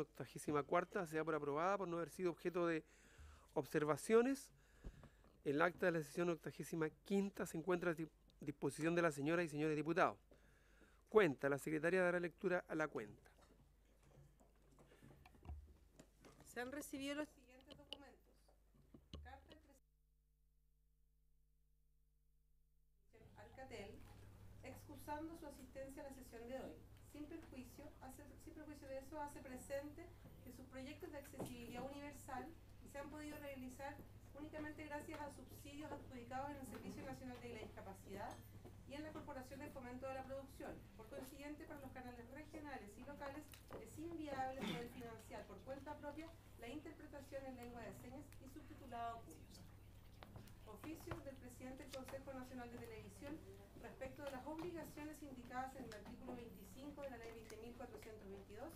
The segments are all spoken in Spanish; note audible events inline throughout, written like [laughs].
octagésima cuarta se por aprobada por no haber sido objeto de observaciones. El acta de la sesión quinta se encuentra a disposición de la señora y señores diputados. Cuenta, la secretaria dará lectura a la cuenta. Se han recibido los siguientes documentos. Carta excusando hace presente que sus proyectos de accesibilidad universal se han podido realizar únicamente gracias a subsidios adjudicados en el Servicio Nacional de la Discapacidad y en la Corporación de Fomento de la Producción. Por consiguiente, para los canales regionales y locales es inviable poder financiar por cuenta propia la interpretación en lengua de señas y subtitulado público. Oficio del Presidente del Consejo Nacional de Televisión respecto de las obligaciones indicadas en el artículo 25 de la Ley 20.422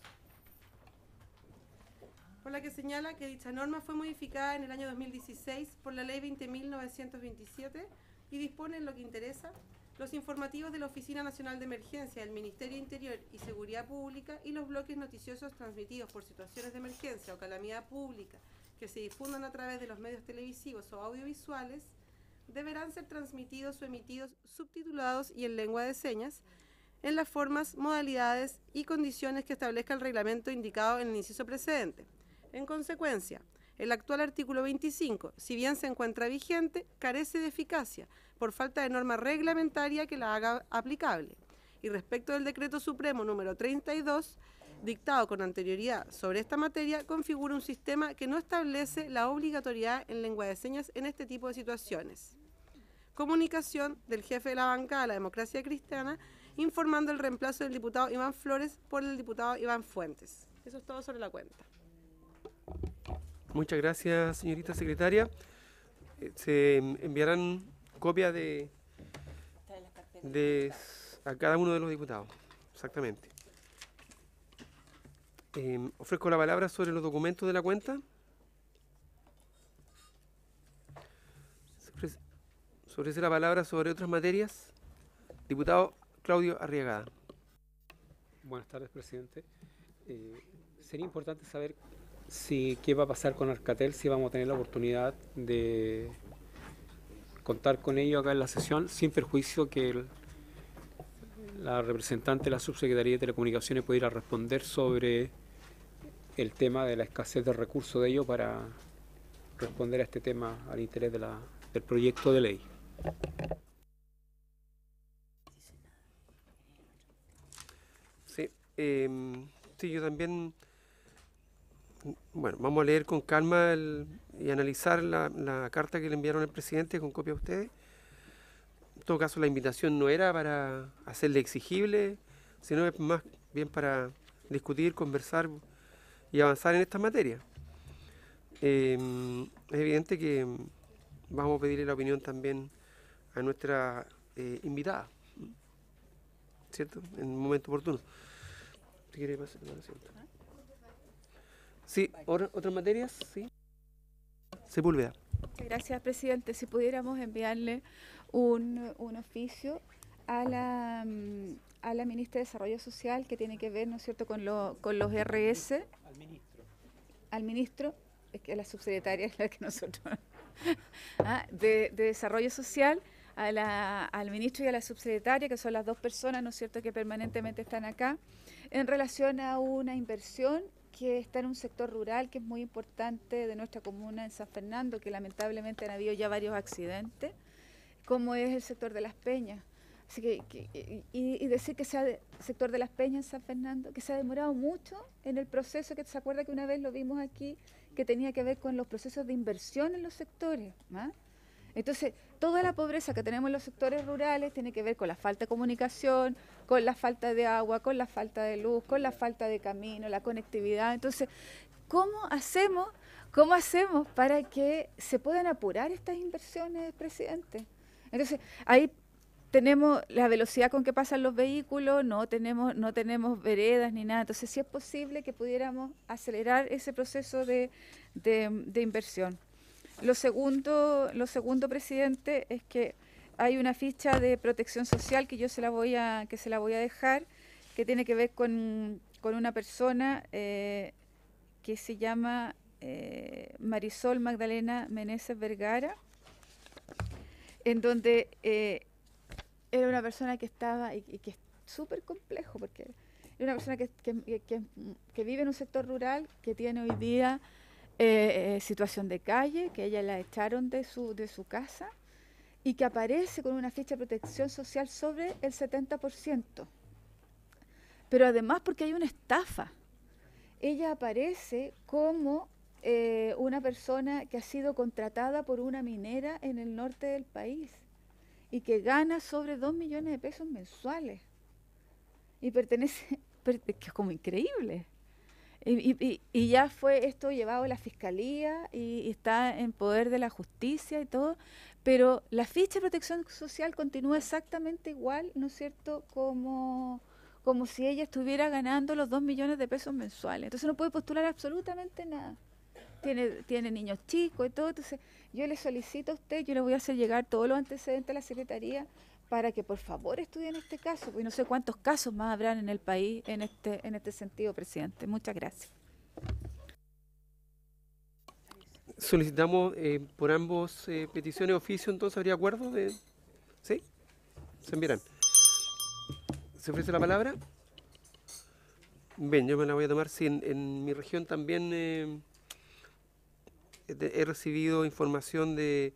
por la que señala que dicha norma fue modificada en el año 2016 por la Ley 20.927 y dispone, en lo que interesa, los informativos de la Oficina Nacional de Emergencia, del Ministerio Interior y Seguridad Pública y los bloques noticiosos transmitidos por situaciones de emergencia o calamidad pública que se difundan a través de los medios televisivos o audiovisuales deberán ser transmitidos o emitidos subtitulados y en lengua de señas en las formas, modalidades y condiciones que establezca el reglamento indicado en el inciso precedente. En consecuencia, el actual artículo 25, si bien se encuentra vigente, carece de eficacia por falta de norma reglamentaria que la haga aplicable. Y respecto del decreto supremo número 32, dictado con anterioridad sobre esta materia, configura un sistema que no establece la obligatoriedad en lengua de señas en este tipo de situaciones. Comunicación del jefe de la banca a la democracia cristiana informando el reemplazo del diputado Iván Flores por el diputado Iván Fuentes. Eso es todo sobre la cuenta. Muchas gracias, señorita secretaria. Eh, se enviarán copias de, a cada uno de los diputados. Exactamente. Em, ofrezco la palabra sobre los documentos de la cuenta. Se ofrece la palabra sobre otras materias. Diputado Claudio Arriagada. Buenas tardes, presidente. Eh, sería importante saber si qué va a pasar con Arcatel, si vamos a tener la oportunidad de contar con ello acá en la sesión, sin perjuicio que la representante de la Subsecretaría de Telecomunicaciones pueda ir a responder sobre el tema de la escasez de recursos de ello para responder a este tema al interés del proyecto de ley. Sí, em, sí yo también bueno, vamos a leer con calma y analizar la, carta que le enviaron al presidente con copia a ustedes. En todo caso, la invitación no era para hacerle exigible, sino más bien para discutir, conversar y avanzar en esta materia. Em, es evidente que vamos a pedirle la opinión también a nuestra eh, invitada, ¿cierto? En un momento oportuno. quiere pasar, no, Sí, otras materias, sí. Sepúlveda. Gracias, presidente. Si pudiéramos enviarle un, oficio mm, a la, ministra de Desarrollo Social que tiene que ver, ¿no es cierto?, con, lo, con los RS. Al ministro. Al ministro, es que la subsecretaria es la que nosotros. [laughs] Ah, de, de Desarrollo Social. A la, al ministro y a la subsecretaria, que son las dos personas, ¿no es cierto?, que permanentemente están acá, en relación a una inversión que está en un sector rural que es muy importante de nuestra comuna en San Fernando, que lamentablemente han habido ya varios accidentes, como es el sector de las peñas. Así que, y, decir que sea el sector de las peñas en San Fernando, que se ha demorado mucho en el proceso, que se acuerda que una vez lo vimos aquí, que tenía que ver con los procesos de inversión en los sectores. ¿ah? Entonces, toda la pobreza que tenemos en los sectores rurales tiene que ver con la falta de comunicación, con la falta de agua, con la falta de luz, con la falta de camino, la conectividad. Entonces, ¿cómo hacemos, cómo hacemos para que se puedan apurar estas inversiones, presidente? Entonces, ahí tenemos la velocidad con que pasan los vehículos, no tenemos, no tenemos veredas ni nada. Entonces, si es posible que pudiéramos acelerar ese proceso de inversión. Lo segundo, lo segundo, presidente, es que hay una ficha de protección social que yo se la voy a, que se la voy a dejar, que tiene que ver con, una persona eh, que se llama eh, Marisol Magdalena Meneses Vergara, en donde eh, era una persona que estaba, y, que es súper complejo, porque era una persona que vive en un sector rural que tiene hoy día... Eh, eh, situación de calle, que ella la echaron de su, de su casa y que aparece con una ficha de protección social sobre el 70%. Pero además porque hay una estafa. Ella aparece como eh, una persona que ha sido contratada por una minera en el norte del país y que gana sobre 2 millones de pesos mensuales. Y pertenece, [laughs] que es como increíble. Y, ya fue esto llevado a la fiscalía y, está en poder de la justicia y todo, pero la ficha de protección social continúa exactamente igual, ¿no es cierto?, como, como si ella estuviera ganando los 2 millones de pesos mensuales. Entonces no puede postular absolutamente nada. Tiene, tiene niños chicos y todo, entonces yo le solicito a usted, yo le voy a hacer llegar todos los antecedentes a la Secretaría para que por favor estudien este caso, porque no sé cuántos casos más habrán en el país en este, en este sentido, presidente. Muchas gracias. Solicitamos eh, por ambos eh, peticiones oficio, entonces habría acuerdo de... ¿Sí? Se enviarán. ¿Se ofrece la palabra? Bien, yo me la voy a tomar. Sí, en, mi región también eh, he recibido información de,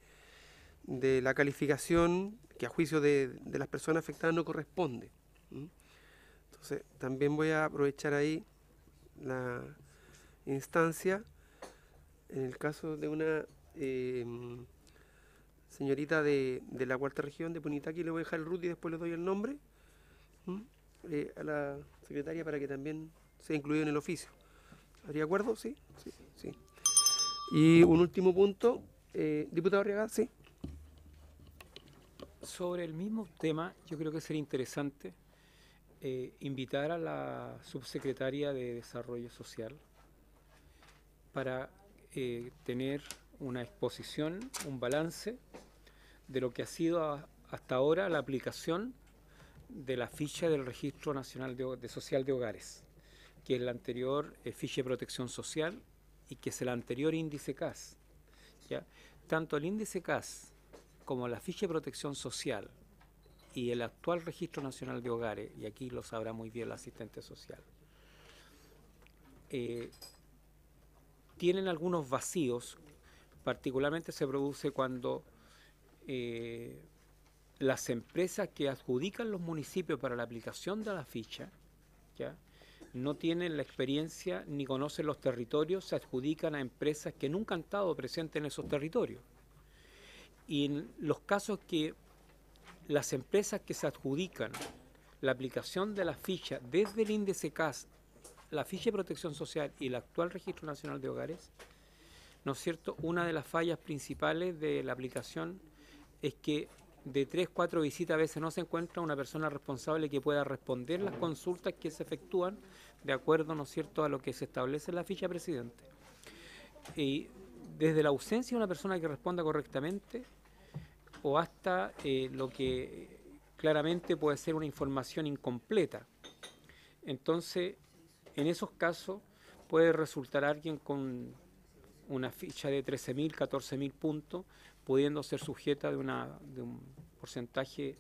de la calificación que a juicio de, las personas afectadas no corresponde. Entonces, también voy a aprovechar ahí la instancia, en el caso de una em, señorita de, la cuarta región de Punitaqui, le voy a dejar el rut y después le doy el nombre eh, a la secretaria para que también sea incluido en el oficio. ¿Habría acuerdo? Sí, sí, Y un último punto, eh, diputado Arriaga, sí sobre el mismo tema, yo creo que sería interesante eh, invitar a la subsecretaria de Desarrollo Social para eh, tener una exposición, un balance de lo que ha sido hasta ahora la aplicación de la ficha del Registro Nacional de, Social de Hogares, que es la anterior eh, ficha de protección social y que es el anterior índice CAS. ¿ya? Tanto el índice CAS como la ficha de protección social y el actual registro nacional de hogares, y aquí lo sabrá muy bien el asistente social, eh, tienen algunos vacíos, particularmente se produce cuando eh, las empresas que adjudican los municipios para la aplicación de la ficha, no tienen la experiencia ni conocen los territorios, se adjudican a empresas que nunca han estado presentes en esos territorios. Y en los casos que las empresas que se adjudican la aplicación de la ficha desde el índice CAS, la ficha de protección social y el actual Registro Nacional de Hogares, ¿no es cierto? Una de las fallas principales de la aplicación es que de tres, cuatro visitas a veces no se encuentra una persona responsable que pueda responder las consultas que se efectúan de acuerdo, ¿no es cierto?, a lo que se establece en la ficha presidente. Y desde la ausencia de una persona que responda correctamente, o hasta eh, lo que claramente puede ser una información incompleta. Entonces, en esos casos puede resultar alguien con una ficha de 13.000, 14.000 puntos, pudiendo ser sujeta de, de un porcentaje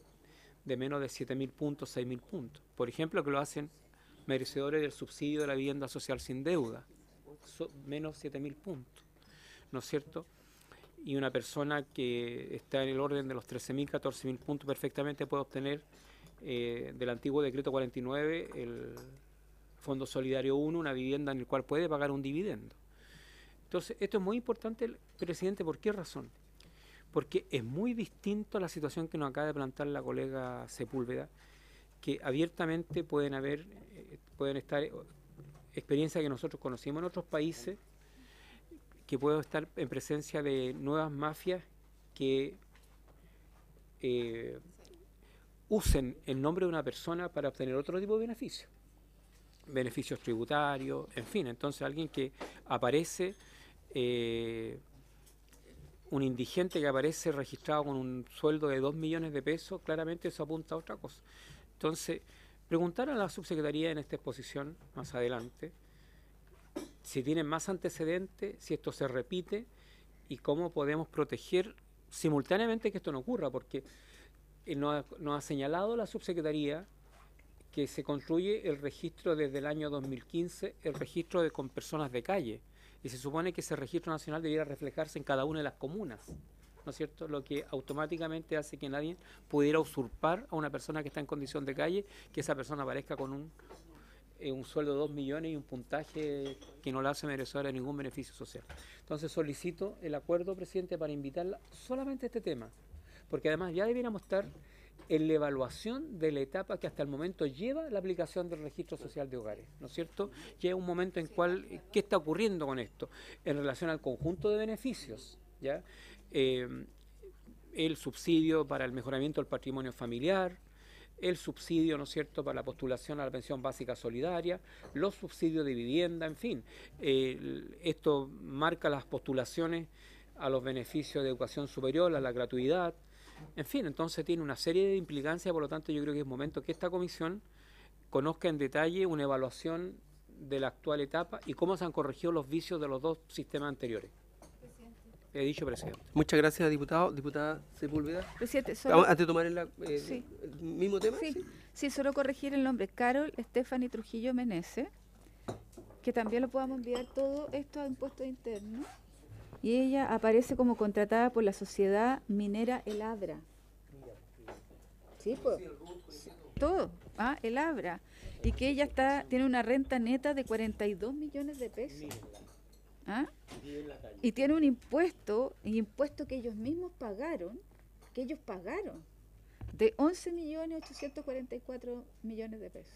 de menos de 7.000 puntos, 6.000 puntos. Por ejemplo, que lo hacen merecedores del subsidio de la vivienda social sin deuda, menos 7.000 puntos, ¿no es cierto?, y una persona que está en el orden de los 13.000, 14.000 puntos perfectamente puede obtener eh, del antiguo decreto 49 el Fondo Solidario 1, una vivienda en el cual puede pagar un dividendo. Entonces, esto es muy importante, presidente, ¿por qué razón? Porque es muy distinto a la situación que nos acaba de plantear la colega Sepúlveda, que abiertamente pueden haber, eh, pueden estar eh, experiencias que nosotros conocimos en otros países que puedo estar en presencia de nuevas mafias que eh, usen el nombre de una persona para obtener otro tipo de beneficios, beneficios tributarios, en fin. Entonces alguien que aparece, eh, un indigente que aparece registrado con un sueldo de 2 millones de pesos, claramente eso apunta a otra cosa. Entonces, preguntar a la subsecretaría en esta exposición más adelante si tienen más antecedentes, si esto se repite y cómo podemos proteger simultáneamente que esto no ocurra, porque eh, nos ha, señalado la subsecretaría que se construye el registro desde el año 2015, el registro de, con personas de calle. Y se supone que ese registro nacional debiera reflejarse en cada una de las comunas, ¿no es cierto? Lo que automáticamente hace que nadie pudiera usurpar a una persona que está en condición de calle, que esa persona aparezca con un eh, un sueldo de 2 millones y un puntaje que no la hace merecedor de ningún beneficio social. Entonces solicito el acuerdo, presidente, para invitarla solamente a este tema, porque además ya debiéramos estar en la evaluación de la etapa que hasta el momento lleva la aplicación del registro social de hogares, ¿no es cierto? Llega un momento en cual, ¿qué está ocurriendo con esto? En relación al conjunto de beneficios, ¿ya? Eh, el subsidio para el mejoramiento del patrimonio familiar, el subsidio, ¿no es cierto?, para la postulación a la pensión básica solidaria, los subsidios de vivienda, en fin. esto marca las postulaciones a los beneficios de educación superior, a la gratuidad, en fin, entonces tiene una serie de implicancias, por lo tanto yo creo que es momento que esta comisión conozca en detalle una evaluación de la actual etapa y cómo se han corregido los vicios de los dos sistemas anteriores he dicho presidente. Muchas gracias, diputado. Diputada Sepúlveda. Presidente, solo... Antes de tomar el, eh, mismo tema. Sí. solo corregir el nombre. Carol Stephanie Trujillo Meneze. que también lo podamos enviar todo esto a impuestos internos. Y ella aparece como contratada por la sociedad minera El Abra. Sí, pues. Todo. Ah, El Abra. Y que ella está tiene una renta neta de 42 millones de pesos. ¿Ah? Y tiene un impuesto, un impuesto que ellos mismos pagaron, que ellos pagaron, de 11 millones 844 millones de pesos.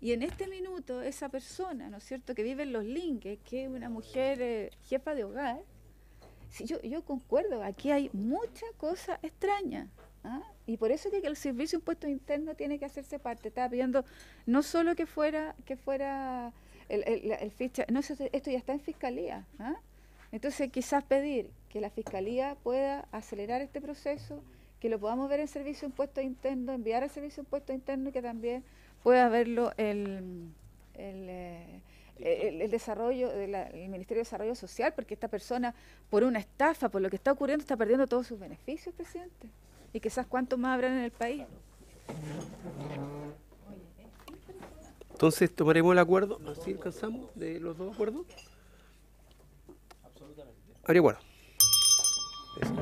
Y en este minuto, esa persona, ¿no es cierto?, que vive en los link que es una mujer eh, jefa de hogar, yo, yo concuerdo, aquí hay mucha cosa extraña. ¿ah? Y por eso es que el servicio de impuestos internos tiene que hacerse parte. está pidiendo no solo que fuera, que fuera el, ficha, no, esto ya está en fiscalía. ¿ah? Entonces, quizás pedir que la fiscalía pueda acelerar este proceso, que lo podamos ver en servicio de impuesto interno, enviar al servicio impuesto interno y que también pueda verlo el, el, eh, el, desarrollo del Ministerio de Desarrollo Social, porque esta persona, por una estafa, por lo que está ocurriendo, está perdiendo todos sus beneficios, presidente. Y quizás cuántos más habrán en el país. Entonces tomaremos el acuerdo, así alcanzamos, de los dos acuerdos. Absolutamente. acuerdo. bueno.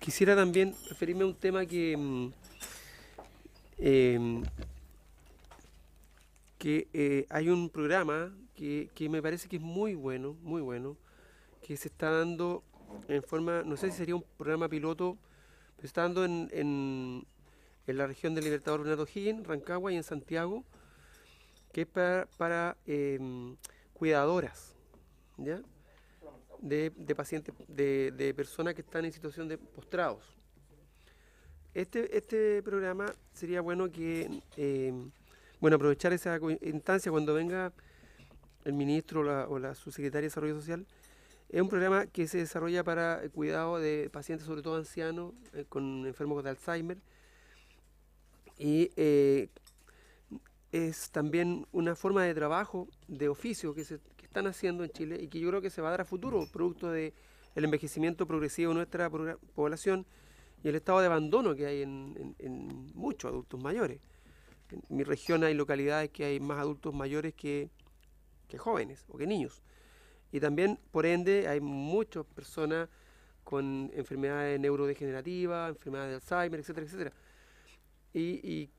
Quisiera también referirme a un tema que, mm, em, que eh, hay un programa que, me parece que es muy bueno, muy bueno, que se está dando en forma, no sé si sería un programa piloto, pero se está dando en, en, en la región del Libertador Bernardo en Rancagua y en Santiago, que es para, em, cuidadoras, De, pacientes, de, personas que están en situación de postrados. Este, este programa sería bueno que, em, bueno, aprovechar esa instancia cuando venga el ministro o la, subsecretaria de Desarrollo Social, es un programa que se desarrolla para el cuidado de pacientes, sobre todo ancianos, eh, con enfermos de Alzheimer, y eh, es también una forma de trabajo, de oficio que, se, están haciendo en Chile y que yo creo que se va a dar a futuro, producto del el envejecimiento progresivo de nuestra población y el estado de abandono que hay en, muchos adultos mayores. En mi región hay localidades que hay más adultos mayores que, jóvenes o que niños. Y también, por ende, hay muchas personas con enfermedades neurodegenerativas, enfermedades de Alzheimer, etcétera, etcétera. Y, y,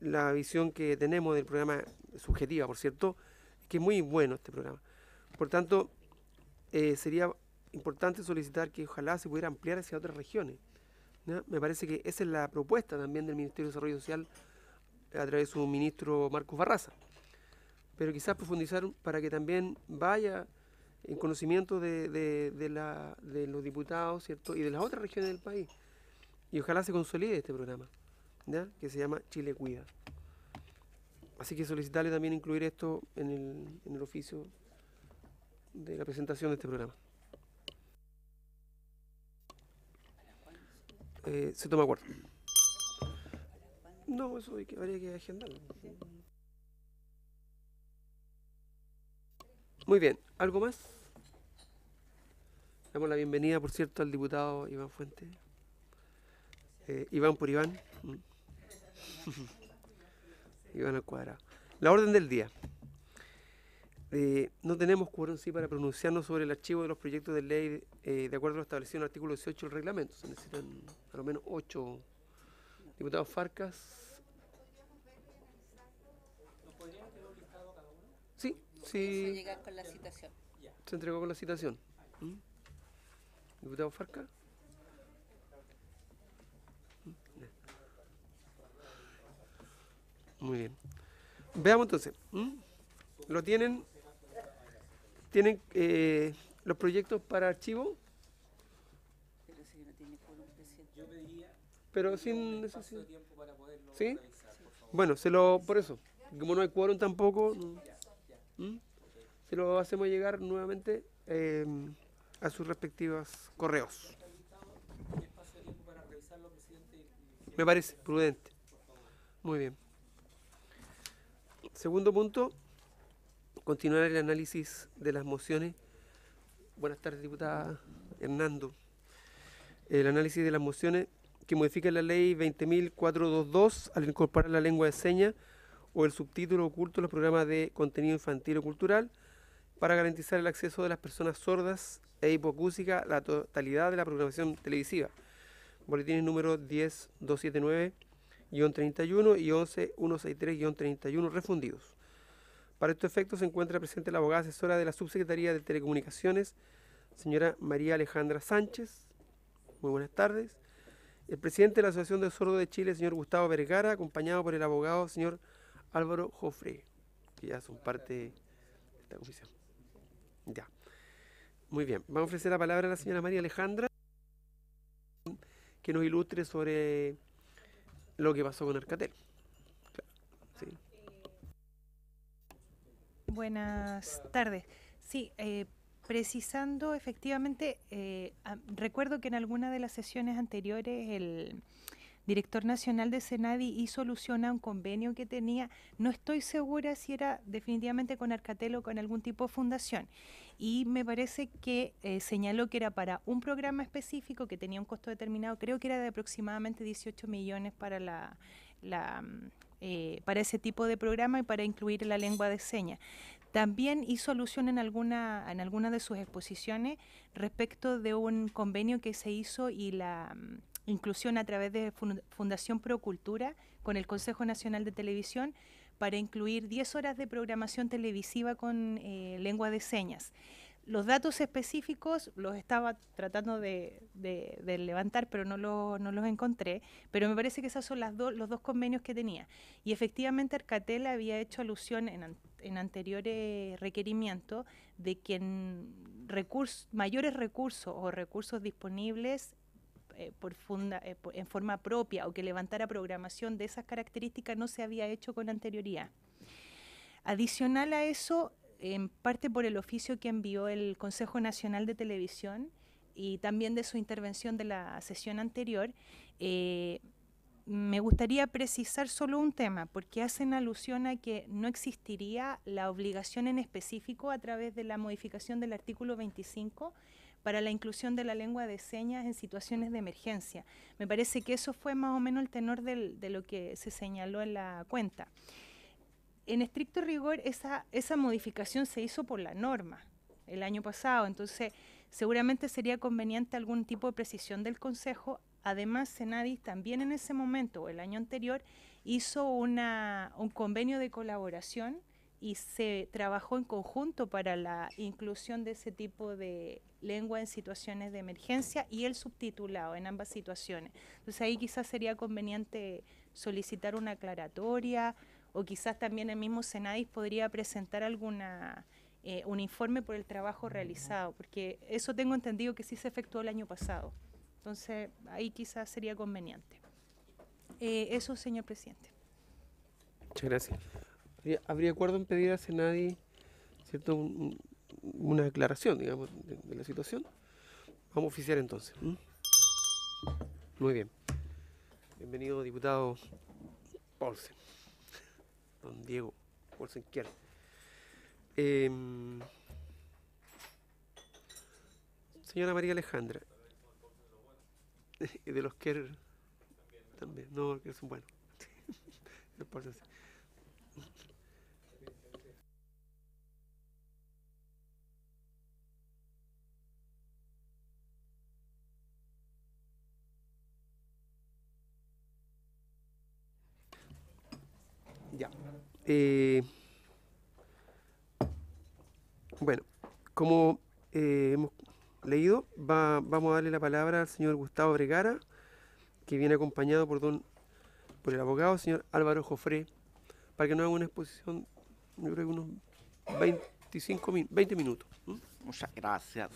la visión que tenemos del programa, subjetiva por cierto, es que es muy bueno este programa. Por tanto, eh, sería importante solicitar que ojalá se pudiera ampliar hacia otras regiones. Me parece que esa es la propuesta también del Ministerio de Desarrollo Social a través de su ministro Marcos Barraza. Pero quizás profundizar para que también vaya en conocimiento de, de los diputados ¿cierto? y de las otras regiones del país. Y ojalá se consolide este programa que se llama Chile Cuida. Así que solicitarle también incluir esto en el, en el oficio de la presentación de este programa. Eh, se toma acuerdo. No, eso habría que agendarlo. Muy bien, ¿algo más? Damos la bienvenida, por cierto, al diputado Iván Fuentes. Eh, Iván por Iván. Mm. [laughs] Iban al cuadrado. La orden del día. Eh, no tenemos quórum sí para pronunciarnos sobre el archivo de los proyectos de ley eh, de acuerdo a lo establecido en el artículo 18 del reglamento. Se necesitan lo menos ocho diputados Farcas. Sí, sí. Se entregó con la citación. ¿Mm? Diputado Farcas. Muy bien. Veamos entonces. Lo tienen. Tienen eh, los proyectos para archivo. Pero sin necesidad. ¿Sí? Bueno, se lo. Por eso. Como no hay quórum tampoco. Se lo hacemos llegar nuevamente em, a sus respectivos correos. Me parece prudente. Muy bien. Segundo punto, continuar el análisis de las mociones. Buenas tardes, diputada Hernando. El análisis de las mociones que modifica la ley 20.422 al incorporar la lengua de seña o el subtítulo oculto en los programas de contenido infantil o cultural para garantizar el acceso de las personas sordas e hipocúsicas a la totalidad de la programación televisiva. Boletín número 10279 31 y 11163-31 refundidos. Para este efecto se encuentra presente la abogada asesora de la Subsecretaría de Telecomunicaciones, señora María Alejandra Sánchez. Muy buenas tardes. El presidente de la Asociación de Sordos de Chile, señor Gustavo Vergara, acompañado por el abogado, señor Álvaro Jofre, que ya son parte de esta comisión. Ya. Muy bien. Vamos a ofrecer la palabra a la señora María Alejandra, que nos ilustre sobre lo que pasó con el Claro, Buenas tardes. Sí, eh, precisando efectivamente, eh, recuerdo que en alguna de las sesiones anteriores el director nacional de Senadi, hizo alusión a un convenio que tenía, no estoy segura si era definitivamente con Arcatel o con algún tipo de fundación. Y me parece que eh, señaló que era para un programa específico que tenía un costo determinado, creo que era de aproximadamente 18 millones para la, mm, eh, para ese tipo de programa y para incluir la lengua de señas. También hizo alusión en alguna, en alguna de sus exposiciones respecto de un convenio que se hizo y la mm, inclusión a través de Fundación Procultura con el Consejo Nacional de Televisión para incluir 10 horas de programación televisiva con eh, lengua de señas. Los datos específicos los estaba tratando de, levantar, pero no, los encontré. Pero me parece que esos son las dos los dos convenios que tenía. Y efectivamente Arcatel había hecho alusión en, anteriores requerimientos de que mayores recursos o recursos disponibles eh, eh, en forma propia o que levantara programación de esas características no se había hecho con anterioridad. Adicional a eso, en parte por el oficio que envió el Consejo Nacional de Televisión y también de su intervención de la sesión anterior, eh, me gustaría precisar solo un tema, porque hacen alusión a que no existiría la obligación en específico a través de la modificación del artículo 25 para la inclusión de la lengua de señas en situaciones de emergencia. Me parece que eso fue más o menos el tenor de lo que se señaló en la cuenta. En estricto rigor, esa, modificación se hizo por la norma el año pasado, entonces seguramente sería conveniente algún tipo de precisión del Consejo. Además, Senadis también en ese momento o el año anterior hizo un convenio de colaboración y se trabajó en conjunto para la inclusión de ese tipo de lengua en situaciones de emergencia y el subtitulado en ambas situaciones. Entonces ahí quizás sería conveniente solicitar una aclaratoria o quizás también el mismo Senadis podría presentar alguna eh, un informe por el trabajo realizado, porque eso tengo entendido que sí se efectuó el año pasado. Entonces ahí quizás sería conveniente. Eh, eso, señor presidente. Muchas gracias. ¿Habría, acuerdo en pedir a nadie ¿cierto? una declaración, digamos, de, la situación? Vamos a oficiar entonces. Muy bien. Bienvenido, diputado Paulsen. Don Diego Paulsen Kier. Em, señora María Alejandra. [laughs] de los Kier también. No, que er son buenos. [laughs] Eh, bueno, como eh, hemos leído, vamos a darle la palabra al señor Gustavo Bregara, que viene acompañado por, don, por el abogado, señor Álvaro Jofré, para que nos haga una exposición, yo creo que unos 20 minutos. Muchas gracias.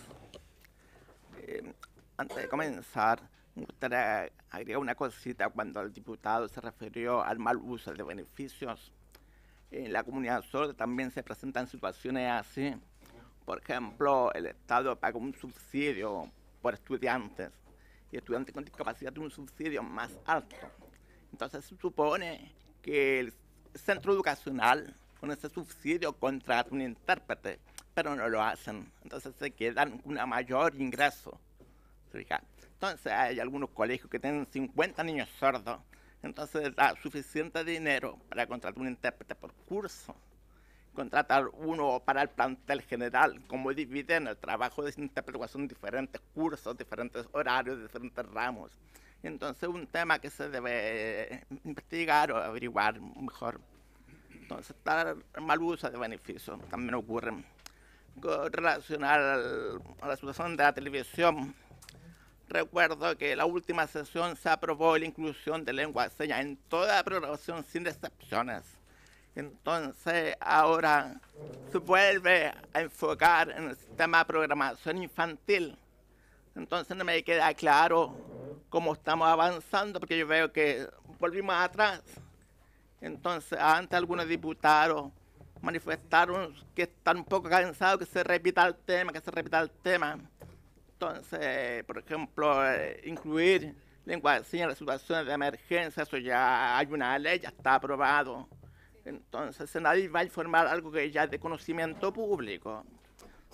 Eh, antes de comenzar, me gustaría agregar una cosita cuando el diputado se refirió al mal uso de beneficios en la comunidad sorda también se presentan situaciones así. Por ejemplo, el Estado paga un subsidio por estudiantes y estudiantes con discapacidad un subsidio más alto. Entonces se supone que el centro educacional con ese subsidio contrata un intérprete, pero no lo hacen. Entonces se quedan con un mayor ingreso. Entonces hay algunos colegios que tienen 50 niños sordos entonces da ah, suficiente dinero para contratar un intérprete por curso, contratar uno para el plantel general, como dividen el trabajo de intérprete son diferentes cursos, diferentes horarios, diferentes ramos. Entonces un tema que se debe eh, investigar o averiguar mejor. Entonces está mal uso de beneficios también ocurre. Relacionar a la situación de la televisión, Recuerdo que la última sesión se aprobó la inclusión de lengua de señas en toda la programación sin excepciones. Entonces ahora se vuelve a enfocar en el sistema de programación infantil. Entonces no me queda claro cómo estamos avanzando porque yo veo que volvimos atrás. Entonces antes algunos diputados manifestaron que están un poco cansados que se repita el tema, que se repita el tema. Entonces, por ejemplo, eh, incluir lengua de señas en las situaciones de emergencia, eso ya hay una ley, ya está aprobado. Entonces, nadie va a informar algo que ya es de conocimiento público.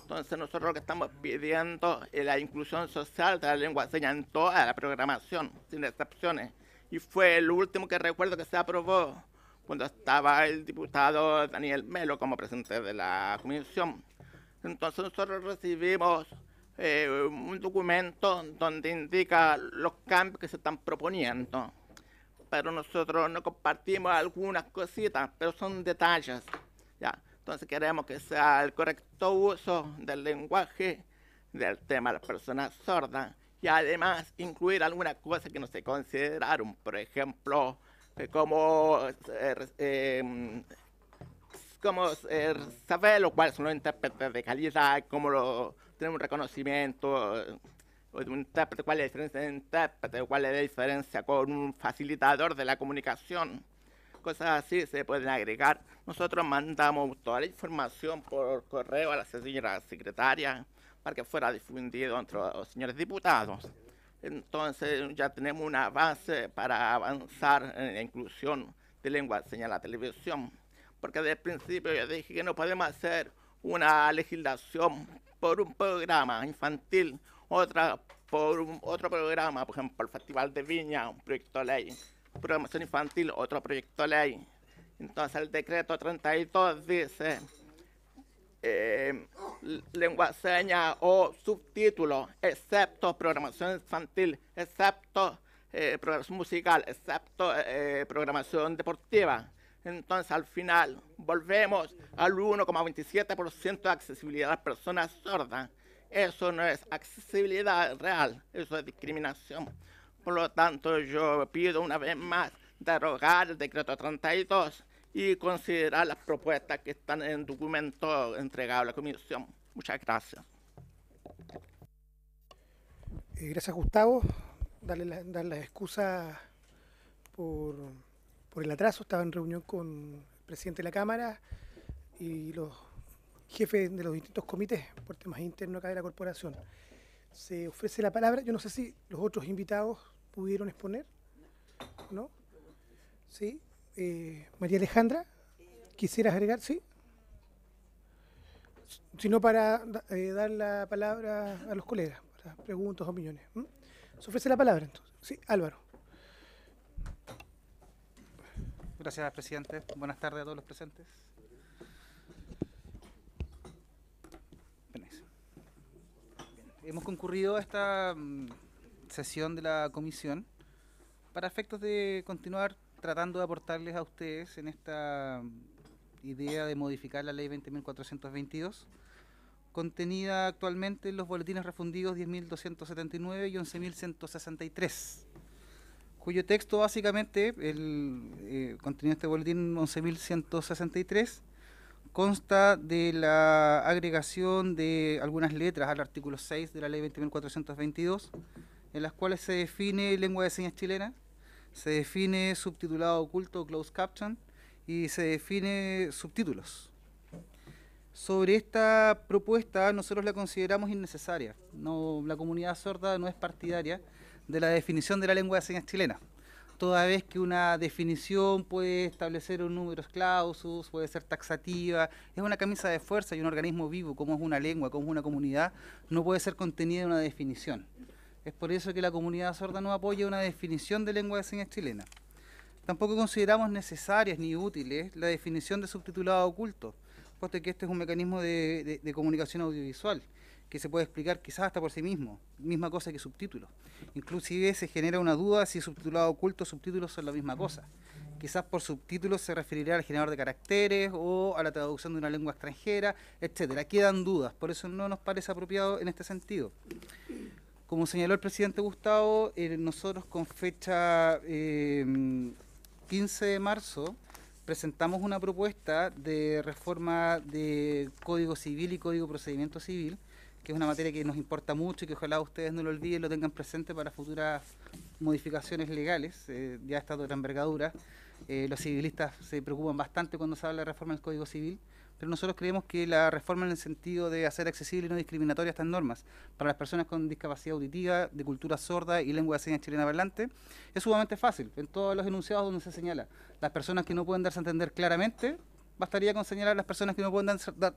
Entonces, nosotros lo que estamos pidiendo es la inclusión social de la lengua de señas en toda la programación, sin excepciones. Y fue el último que recuerdo que se aprobó cuando estaba el diputado Daniel Melo como presidente de la comisión. Entonces, nosotros recibimos eh, un documento donde indica los cambios que se están proponiendo. Pero nosotros no compartimos algunas cositas, pero son detalles. ¿ya? Entonces queremos que sea el correcto uso del lenguaje del tema de las personas sordas y además incluir algunas cosas que no se consideraron, por ejemplo, eh, como, eh, como saber lo cuáles son los intérpretes de calidad, cómo los tener un reconocimiento, eh, un intérprete, cuál es la diferencia de un intérprete, cuál es la diferencia con un facilitador de la comunicación. Cosas así se pueden agregar. Nosotros mandamos toda la información por correo a la señora secretaria para que fuera difundido entre los señores diputados. Entonces ya tenemos una base para avanzar en la inclusión de lengua de señal a la televisión. Porque desde el principio yo dije que no podemos hacer una legislación por un programa infantil, otra por otro programa, por ejemplo, el Festival de Viña, un proyecto de ley, programación infantil, otro proyecto de ley. Entonces el decreto 32 dice eh, lengua seña o subtítulo, excepto programación infantil, excepto eh, programación musical, excepto eh, programación deportiva entonces, al final, volvemos al 1,27% de accesibilidad a las personas sordas. Eso no es accesibilidad real, eso es discriminación. Por lo tanto, yo pido una vez más derogar el decreto 32 y considerar las propuestas que están en el documento entregado a la Comisión. Muchas gracias. Eh, gracias, Gustavo. Darle, la, las excusas por por el atraso, estaba en reunión con el presidente de la Cámara y los jefes de los distintos comités por temas internos acá de la corporación. Se ofrece la palabra, yo no sé si los otros invitados pudieron exponer, ¿no? Sí, eh, María Alejandra, ¿quisieras agregar? Sí. Sino para eh, dar la palabra a los colegas, para preguntas, opiniones. Se ofrece la palabra entonces. Sí, Álvaro. Gracias, presidente. Buenas tardes a todos los presentes. Hemos concurrido a esta mm, sesión de la comisión para efectos de continuar tratando de aportarles a ustedes en esta mm, idea de modificar la ley 20.422, contenida actualmente en los boletines refundidos 10.279 y 11.163 cuyo texto básicamente, el eh, contenido de este boletín 11.163, consta de la agregación de algunas letras al artículo 6 de la ley 20.422, en las cuales se define lengua de señas chilena, se define subtitulado oculto, closed caption, y se define subtítulos. Sobre esta propuesta nosotros la consideramos innecesaria. No, la comunidad sorda no es partidaria de la definición de la lengua de señas chilena. Toda vez que una definición puede establecer un número clausus, puede ser taxativa, es una camisa de fuerza y un organismo vivo, como es una lengua, como es una comunidad, no puede ser contenida en una definición. Es por eso que la comunidad sorda no apoya una definición de lengua de señas chilena. Tampoco consideramos necesarias ni útiles la definición de subtitulado oculto, puesto que este es un mecanismo de comunicación audiovisual que se puede explicar quizás hasta por sí mismo, misma cosa que subtítulos. Inclusive se genera una duda si subtitulado oculto o subtítulos son la misma cosa. Quizás por subtítulos se referirá al generador de caracteres o a la traducción de una lengua extranjera, etcétera. Quedan dudas, por eso no nos parece apropiado en este sentido. Como señaló el presidente Gustavo, eh, nosotros con fecha 15 eh, de marzo presentamos una propuesta de reforma de Código Civil y Código Procedimiento Civil que es una materia que nos importa mucho y que ojalá ustedes no lo olviden, lo tengan presente para futuras modificaciones legales, eh, ya ya estado de otra envergadura. Eh, los civilistas se preocupan bastante cuando se habla de reforma del Código Civil, pero nosotros creemos que la reforma en el sentido de hacer accesible y no discriminatoria estas normas para las personas con discapacidad auditiva, de cultura sorda y lengua de señas chilena hablante es sumamente fácil. En todos los enunciados donde se señala, las personas que no pueden darse a entender claramente bastaría con señalar a las personas que no pueden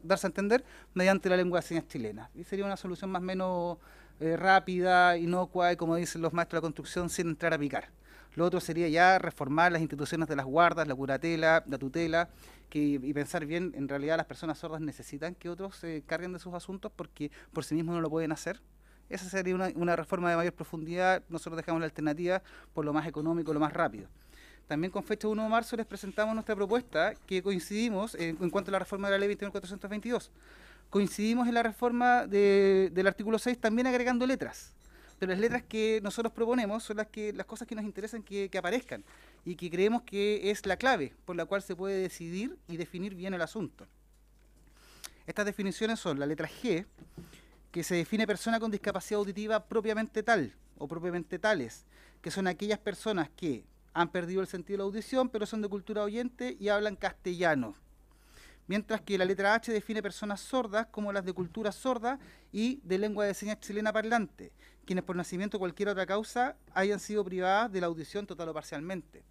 darse a entender mediante la lengua de señas chilena. Y sería una solución más o menos eh, rápida, inocua y, como dicen los maestros de la construcción, sin entrar a picar. Lo otro sería ya reformar las instituciones de las guardas, la curatela, la tutela, y pensar bien, en realidad las personas sordas necesitan que otros se carguen de sus asuntos porque por sí mismos no lo pueden hacer. Esa sería una reforma de mayor profundidad. Nosotros dejamos la alternativa por lo más económico, lo más rápido. También con fecha 1 de marzo les presentamos nuestra propuesta que coincidimos en, cuanto a la reforma de la ley 21422. Coincidimos en la reforma del artículo 6 también agregando letras. Pero las letras que nosotros proponemos son las, cosas que nos interesan que, que aparezcan y que creemos que es la clave por la cual se puede decidir y definir bien el asunto. Estas definiciones son la letra G, que se define persona con discapacidad auditiva propiamente tal o propiamente tales, que son aquellas personas que han perdido el sentido de la audición, pero son de cultura oyente y hablan castellano. Mientras que la letra H define personas sordas como las de cultura sorda y de lengua de señas chilena parlante, quienes por nacimiento o cualquier otra causa hayan sido privadas de la audición total o parcialmente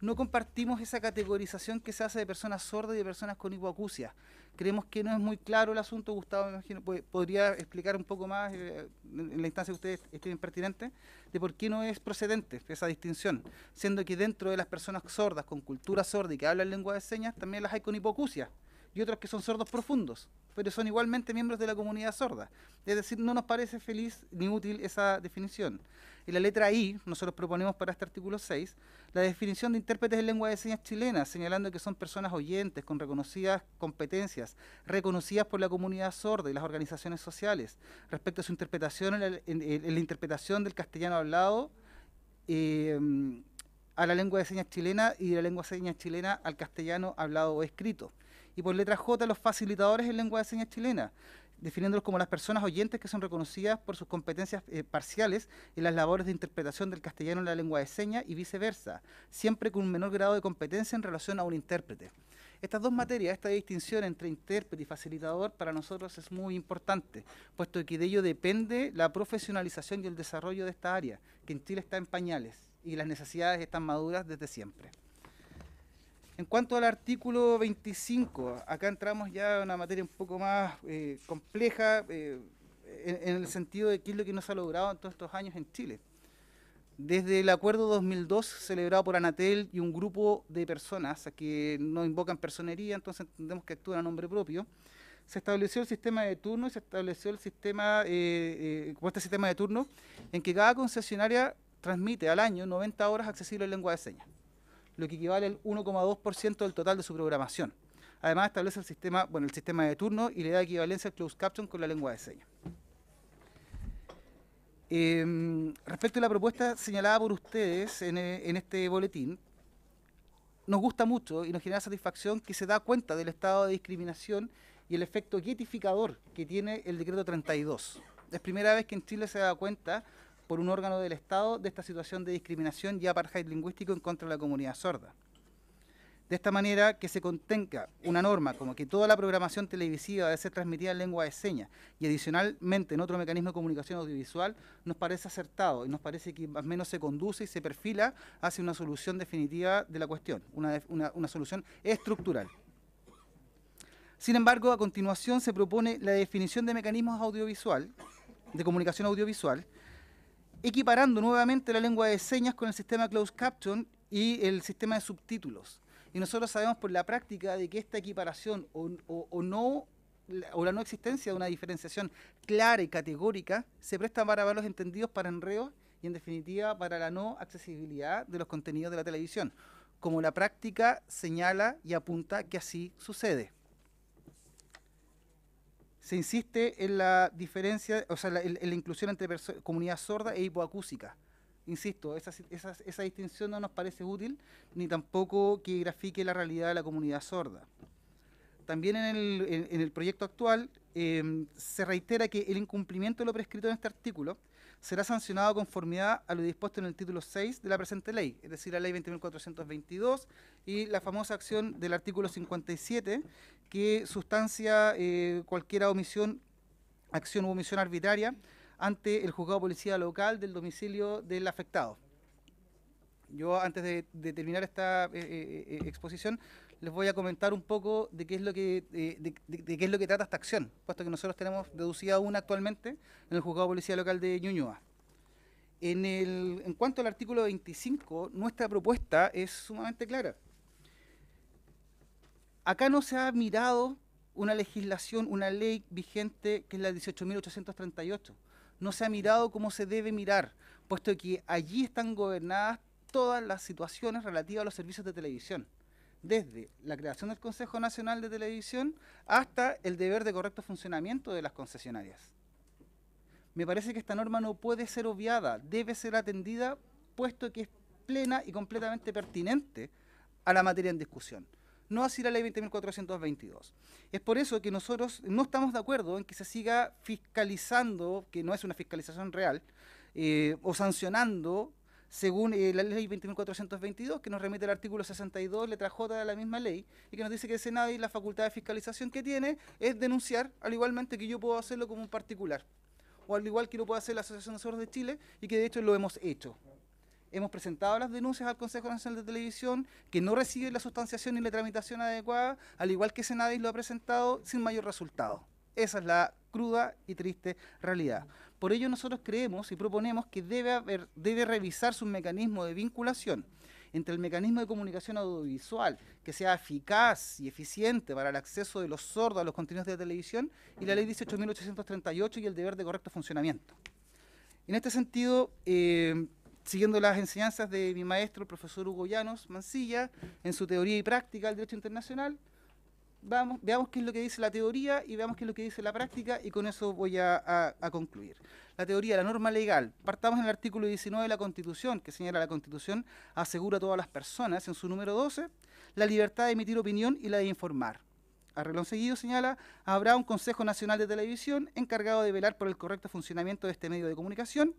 no compartimos esa categorización que se hace de personas sordas y de personas con hipoacusia. Creemos que no es muy claro el asunto, Gustavo, me imagino, pues, podría explicar un poco más, eh, en la instancia que ustedes estén pertinente, de por qué no es procedente esa distinción, siendo que dentro de las personas sordas, con cultura sorda y que hablan lengua de señas, también las hay con hipoacusia y otros que son sordos profundos, pero son igualmente miembros de la comunidad sorda. Es decir, no nos parece feliz ni útil esa definición. En la letra I, nosotros proponemos para este artículo 6, la definición de intérpretes en lengua de señas chilena, señalando que son personas oyentes con reconocidas competencias, reconocidas por la comunidad sorda y las organizaciones sociales, respecto a su interpretación en la, interpretación del castellano hablado. Em, a la lengua de señas chilena y de la lengua de señas chilena al castellano hablado o escrito y por letra J los facilitadores en lengua de señas chilena, definiéndolos como las personas oyentes que son reconocidas por sus competencias eh, parciales en las labores de interpretación del castellano en la lengua de señas y viceversa, siempre con un menor grado de competencia en relación a un intérprete. Estas dos materias, esta distinción entre intérprete y facilitador, para nosotros es muy importante, puesto que de ello depende la profesionalización y el desarrollo de esta área, que en Chile está en pañales y las necesidades están maduras desde siempre. En cuanto al artículo 25, acá entramos ya en una materia un poco más eh, compleja eh, en, el sentido de qué es lo que nos ha logrado en todos estos años en Chile. Desde el acuerdo 2002 celebrado por Anatel y un grupo de personas que no invocan personería, entonces entendemos que actúan a nombre propio, se estableció el sistema de turno y se estableció el sistema, eh, eh este sistema de turno, en que cada concesionaria transmite al año 90 horas accesibles en lengua de señas lo que equivale al 1,2% del total de su programación. Además establece el sistema, bueno, el sistema de turno y le da equivalencia al closed caption con la lengua de señas. Em, respecto a la propuesta señalada por ustedes eh, en, este boletín, nos gusta mucho y nos genera satisfacción que se da cuenta del estado de discriminación y el efecto guetificador que tiene el decreto 32. Es primera vez que en Chile se da cuenta por un órgano del Estado de esta situación de discriminación y apartheid lingüístico en contra de la comunidad sorda. De esta manera que se contenga una norma como que toda la programación televisiva debe ser transmitida en lengua de señas y adicionalmente en otro mecanismo de comunicación audiovisual nos parece acertado y nos parece que más o menos se conduce y se perfila hacia una solución definitiva de la cuestión, una, solución estructural. Sin embargo, a continuación se propone la definición de mecanismos audiovisual, de comunicación audiovisual, equiparando nuevamente la lengua de señas con el sistema closed caption y el sistema de subtítulos. Y nosotros sabemos por la práctica de que esta equiparación o, no o la no existencia de una diferenciación clara y categórica se presta para valores entendidos, para enreos y en definitiva para la no accesibilidad de los contenidos de la televisión, como la práctica señala y apunta que así sucede se insiste en la diferencia, o sea, en, la inclusión entre comunidad sorda e hipoacúsica. Insisto, esa, distinción no nos parece útil, ni tampoco que grafique la realidad de la comunidad sorda. También en el, proyecto actual eh, se reitera que el incumplimiento de lo prescrito en este artículo será sancionado conformidad a lo dispuesto en el título 6 de la presente ley, es decir, la ley 20.422 y la famosa acción del artículo 57 que sustancia eh, cualquier omisión, acción u omisión arbitraria ante el juzgado policía local del domicilio del afectado. Yo antes de, terminar esta eh, eh, exposición les voy a comentar un poco de qué es lo que eh, de, qué es lo que trata esta acción, puesto que nosotros tenemos deducida una actualmente en el juzgado de policía local de Ñuñoa. En, el, en cuanto al artículo 25, nuestra propuesta es sumamente clara. Acá no se ha mirado una legislación, una ley vigente que es la 18.838. No se ha mirado cómo se debe mirar, puesto que allí están gobernadas todas las situaciones relativas a los servicios de televisión desde la creación del Consejo Nacional de Televisión hasta el deber de correcto funcionamiento de las concesionarias. Me parece que esta norma no puede ser obviada, debe ser atendida, puesto que es plena y completamente pertinente a la materia en discusión, no así la ley 20.422. Es por eso que nosotros no estamos de acuerdo en que se siga fiscalizando, que no es una fiscalización real, eh, o sancionando según eh, la ley 20.422, que nos remite el artículo 62, letra J de la misma ley, y que nos dice que el Senado la facultad de fiscalización que tiene es denunciar, al igualmente que yo puedo hacerlo como un particular, o al igual que lo puede hacer la Asociación de Asesores de Chile, y que de hecho lo hemos hecho. Hemos presentado las denuncias al Consejo Nacional de Televisión, que no recibe la sustanciación ni la tramitación adecuada, al igual que Senadis lo ha presentado sin mayor resultado. Esa es la cruda y triste realidad. Por ello nosotros creemos y proponemos que debe, haber, debe revisar su mecanismo de vinculación entre el mecanismo de comunicación audiovisual que sea eficaz y eficiente para el acceso de los sordos a los contenidos de televisión y la ley 18.838 y el deber de correcto funcionamiento. En este sentido, eh, siguiendo las enseñanzas de mi maestro, el profesor Hugo Llanos Mancilla, en su teoría y práctica del derecho internacional, vamos, veamos qué es lo que dice la teoría y veamos qué es lo que dice la práctica y con eso voy a, concluir. La teoría, la norma legal. Partamos en el artículo 19 de la Constitución, que señala la Constitución, asegura a todas las personas, en su número 12, la libertad de emitir opinión y la de informar. Arreglón seguido señala, habrá un Consejo Nacional de Televisión encargado de velar por el correcto funcionamiento de este medio de comunicación,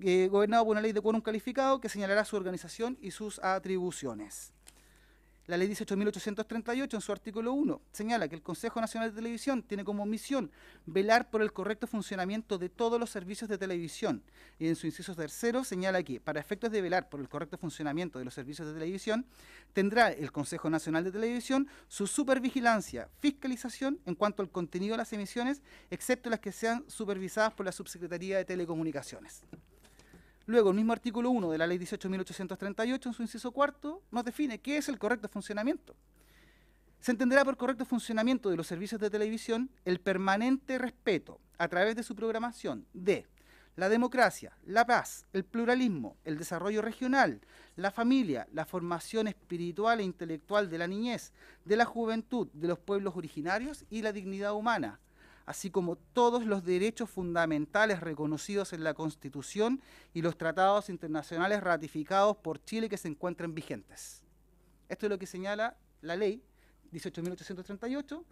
eh, gobernado por una ley de quórum calificado que señalará su organización y sus atribuciones. La ley 18.838, en su artículo 1, señala que el Consejo Nacional de Televisión tiene como misión velar por el correcto funcionamiento de todos los servicios de televisión. Y en su inciso tercero señala que, para efectos de velar por el correcto funcionamiento de los servicios de televisión, tendrá el Consejo Nacional de Televisión su supervigilancia, fiscalización en cuanto al contenido de las emisiones, excepto las que sean supervisadas por la Subsecretaría de Telecomunicaciones. Luego, el mismo artículo 1 de la Ley 18.838, en su inciso cuarto, nos define qué es el correcto funcionamiento. Se entenderá por correcto funcionamiento de los servicios de televisión el permanente respeto, a través de su programación, de la democracia, la paz, el pluralismo, el desarrollo regional, la familia, la formación espiritual e intelectual de la niñez, de la juventud, de los pueblos originarios y la dignidad humana, así como todos los derechos fundamentales reconocidos en la Constitución y los tratados internacionales ratificados por Chile que se encuentren vigentes. Esto es lo que señala la ley 18.838,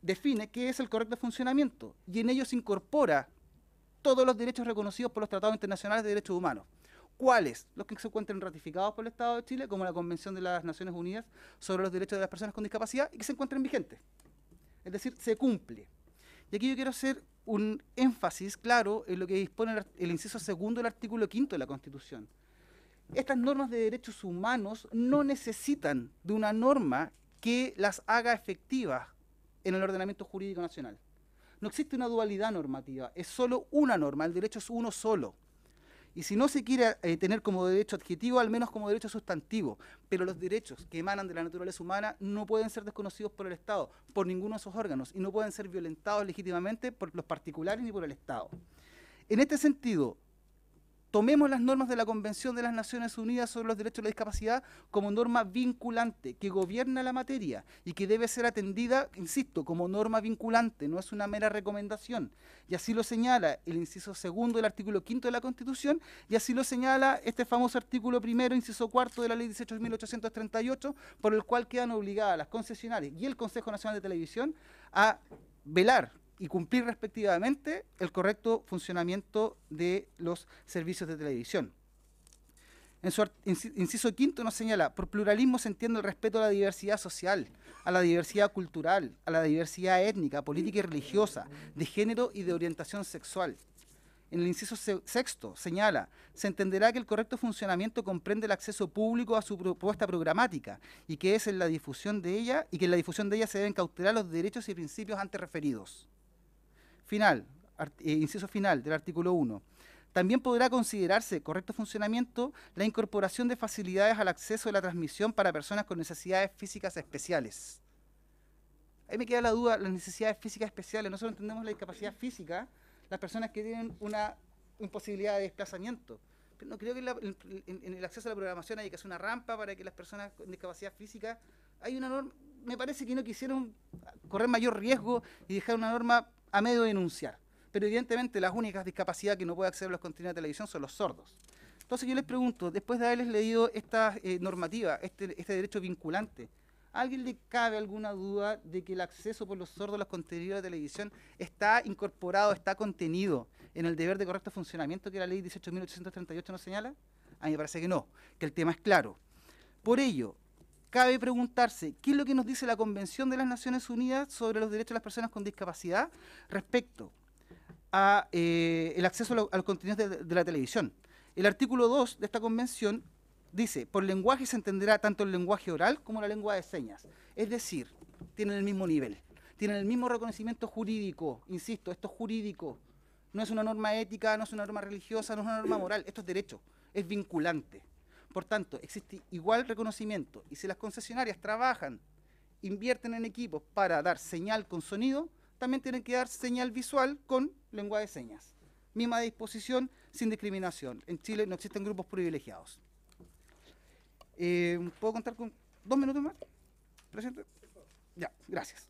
define qué es el correcto funcionamiento y en ello se incorpora todos los derechos reconocidos por los tratados internacionales de derechos humanos. ¿Cuáles? Los que se encuentren ratificados por el Estado de Chile, como la Convención de las Naciones Unidas sobre los Derechos de las Personas con Discapacidad, y que se encuentren vigentes. Es decir, se cumple. Y aquí yo quiero hacer un énfasis claro en lo que dispone el, inciso segundo del artículo quinto de la Constitución. Estas normas de derechos humanos no necesitan de una norma que las haga efectivas en el ordenamiento jurídico nacional. No existe una dualidad normativa, es solo una norma, el derecho es uno solo. Y si no se quiere eh, tener como derecho adjetivo, al menos como derecho sustantivo. Pero los derechos que emanan de la naturaleza humana no pueden ser desconocidos por el Estado, por ninguno de sus órganos, y no pueden ser violentados legítimamente por los particulares ni por el Estado. En este sentido, tomemos las normas de la Convención de las Naciones Unidas sobre los Derechos de la Discapacidad como norma vinculante que gobierna la materia y que debe ser atendida, insisto, como norma vinculante, no es una mera recomendación. Y así lo señala el inciso segundo del artículo quinto de la Constitución y así lo señala este famoso artículo primero, inciso cuarto de la Ley 18.838, por el cual quedan obligadas las concesionarias y el Consejo Nacional de Televisión a velar y cumplir respectivamente el correcto funcionamiento de los servicios de televisión. En su inciso quinto nos señala, por pluralismo se entiende el respeto a la diversidad social, a la diversidad cultural, a la diversidad étnica, política y religiosa, de género y de orientación sexual. En el inciso sexto señala, se entenderá que el correcto funcionamiento comprende el acceso público a su propuesta programática y que es en la difusión de ella y que en la difusión de ella se deben cautelar los derechos y principios antes referidos final, eh, inciso final del artículo 1. También podrá considerarse correcto funcionamiento la incorporación de facilidades al acceso de la transmisión para personas con necesidades físicas especiales. Ahí me queda la duda, las necesidades físicas especiales. Nosotros entendemos la discapacidad física, las personas que tienen una imposibilidad de desplazamiento. Pero no creo que en, el acceso a la programación hay que hacer una rampa para que las personas con discapacidad física. Hay una norma, me parece que no quisieron correr mayor riesgo y dejar una norma a medio de denunciar. Pero evidentemente las únicas discapacidades que no puede acceder a los contenidos de televisión son los sordos. Entonces yo les pregunto, después de haberles leído esta eh, normativa, este, este, derecho vinculante, ¿A alguien le cabe alguna duda de que el acceso por los sordos a los contenidos de televisión está incorporado, está contenido en el deber de correcto funcionamiento que la ley 18.838 nos señala? A mí me parece que no, que el tema es claro. Por ello, cabe preguntarse qué es lo que nos dice la Convención de las Naciones Unidas sobre los derechos de las personas con discapacidad respecto al eh, acceso al contenido de, de la televisión. El artículo 2 de esta convención dice, por lenguaje se entenderá tanto el lenguaje oral como la lengua de señas. Es decir, tienen el mismo nivel, tienen el mismo reconocimiento jurídico, insisto, esto es jurídico, no es una norma ética, no es una norma religiosa, no es una norma moral, esto es derecho, es vinculante. Por tanto, existe igual reconocimiento y si las concesionarias trabajan, invierten en equipos para dar señal con sonido, también tienen que dar señal visual con lengua de señas. Misma disposición, sin discriminación. En Chile no existen grupos privilegiados. Eh, ¿Puedo contar con dos minutos más? Presidente. Ya, gracias.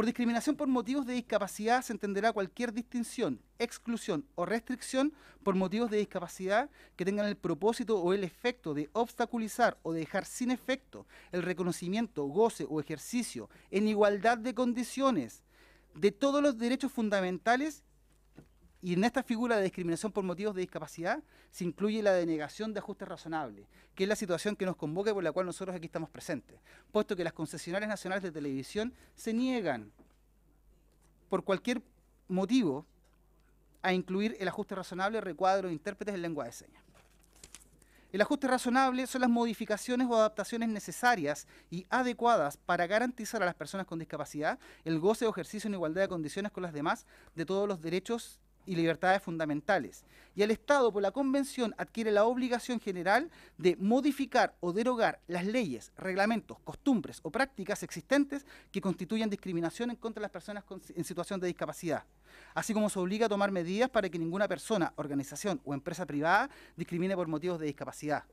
Por discriminación por motivos de discapacidad se entenderá cualquier distinción, exclusión o restricción por motivos de discapacidad que tengan el propósito o el efecto de obstaculizar o dejar sin efecto el reconocimiento, goce o ejercicio en igualdad de condiciones de todos los derechos fundamentales y en esta figura de discriminación por motivos de discapacidad se incluye la denegación de ajustes razonables, que es la situación que nos convoca y por la cual nosotros aquí estamos presentes, puesto que las concesionarias nacionales de televisión se niegan por cualquier motivo a incluir el ajuste razonable, recuadro de intérpretes en lengua de señas. El ajuste razonable son las modificaciones o adaptaciones necesarias y adecuadas para garantizar a las personas con discapacidad el goce o ejercicio en igualdad de condiciones con las demás de todos los derechos y libertades fundamentales. Y el Estado, por la Convención, adquiere la obligación general de modificar o derogar las leyes, reglamentos, costumbres o prácticas existentes que constituyan discriminación en contra de las personas en situación de discapacidad, así como se obliga a tomar medidas para que ninguna persona, organización o empresa privada discrimine por motivos de discapacidad.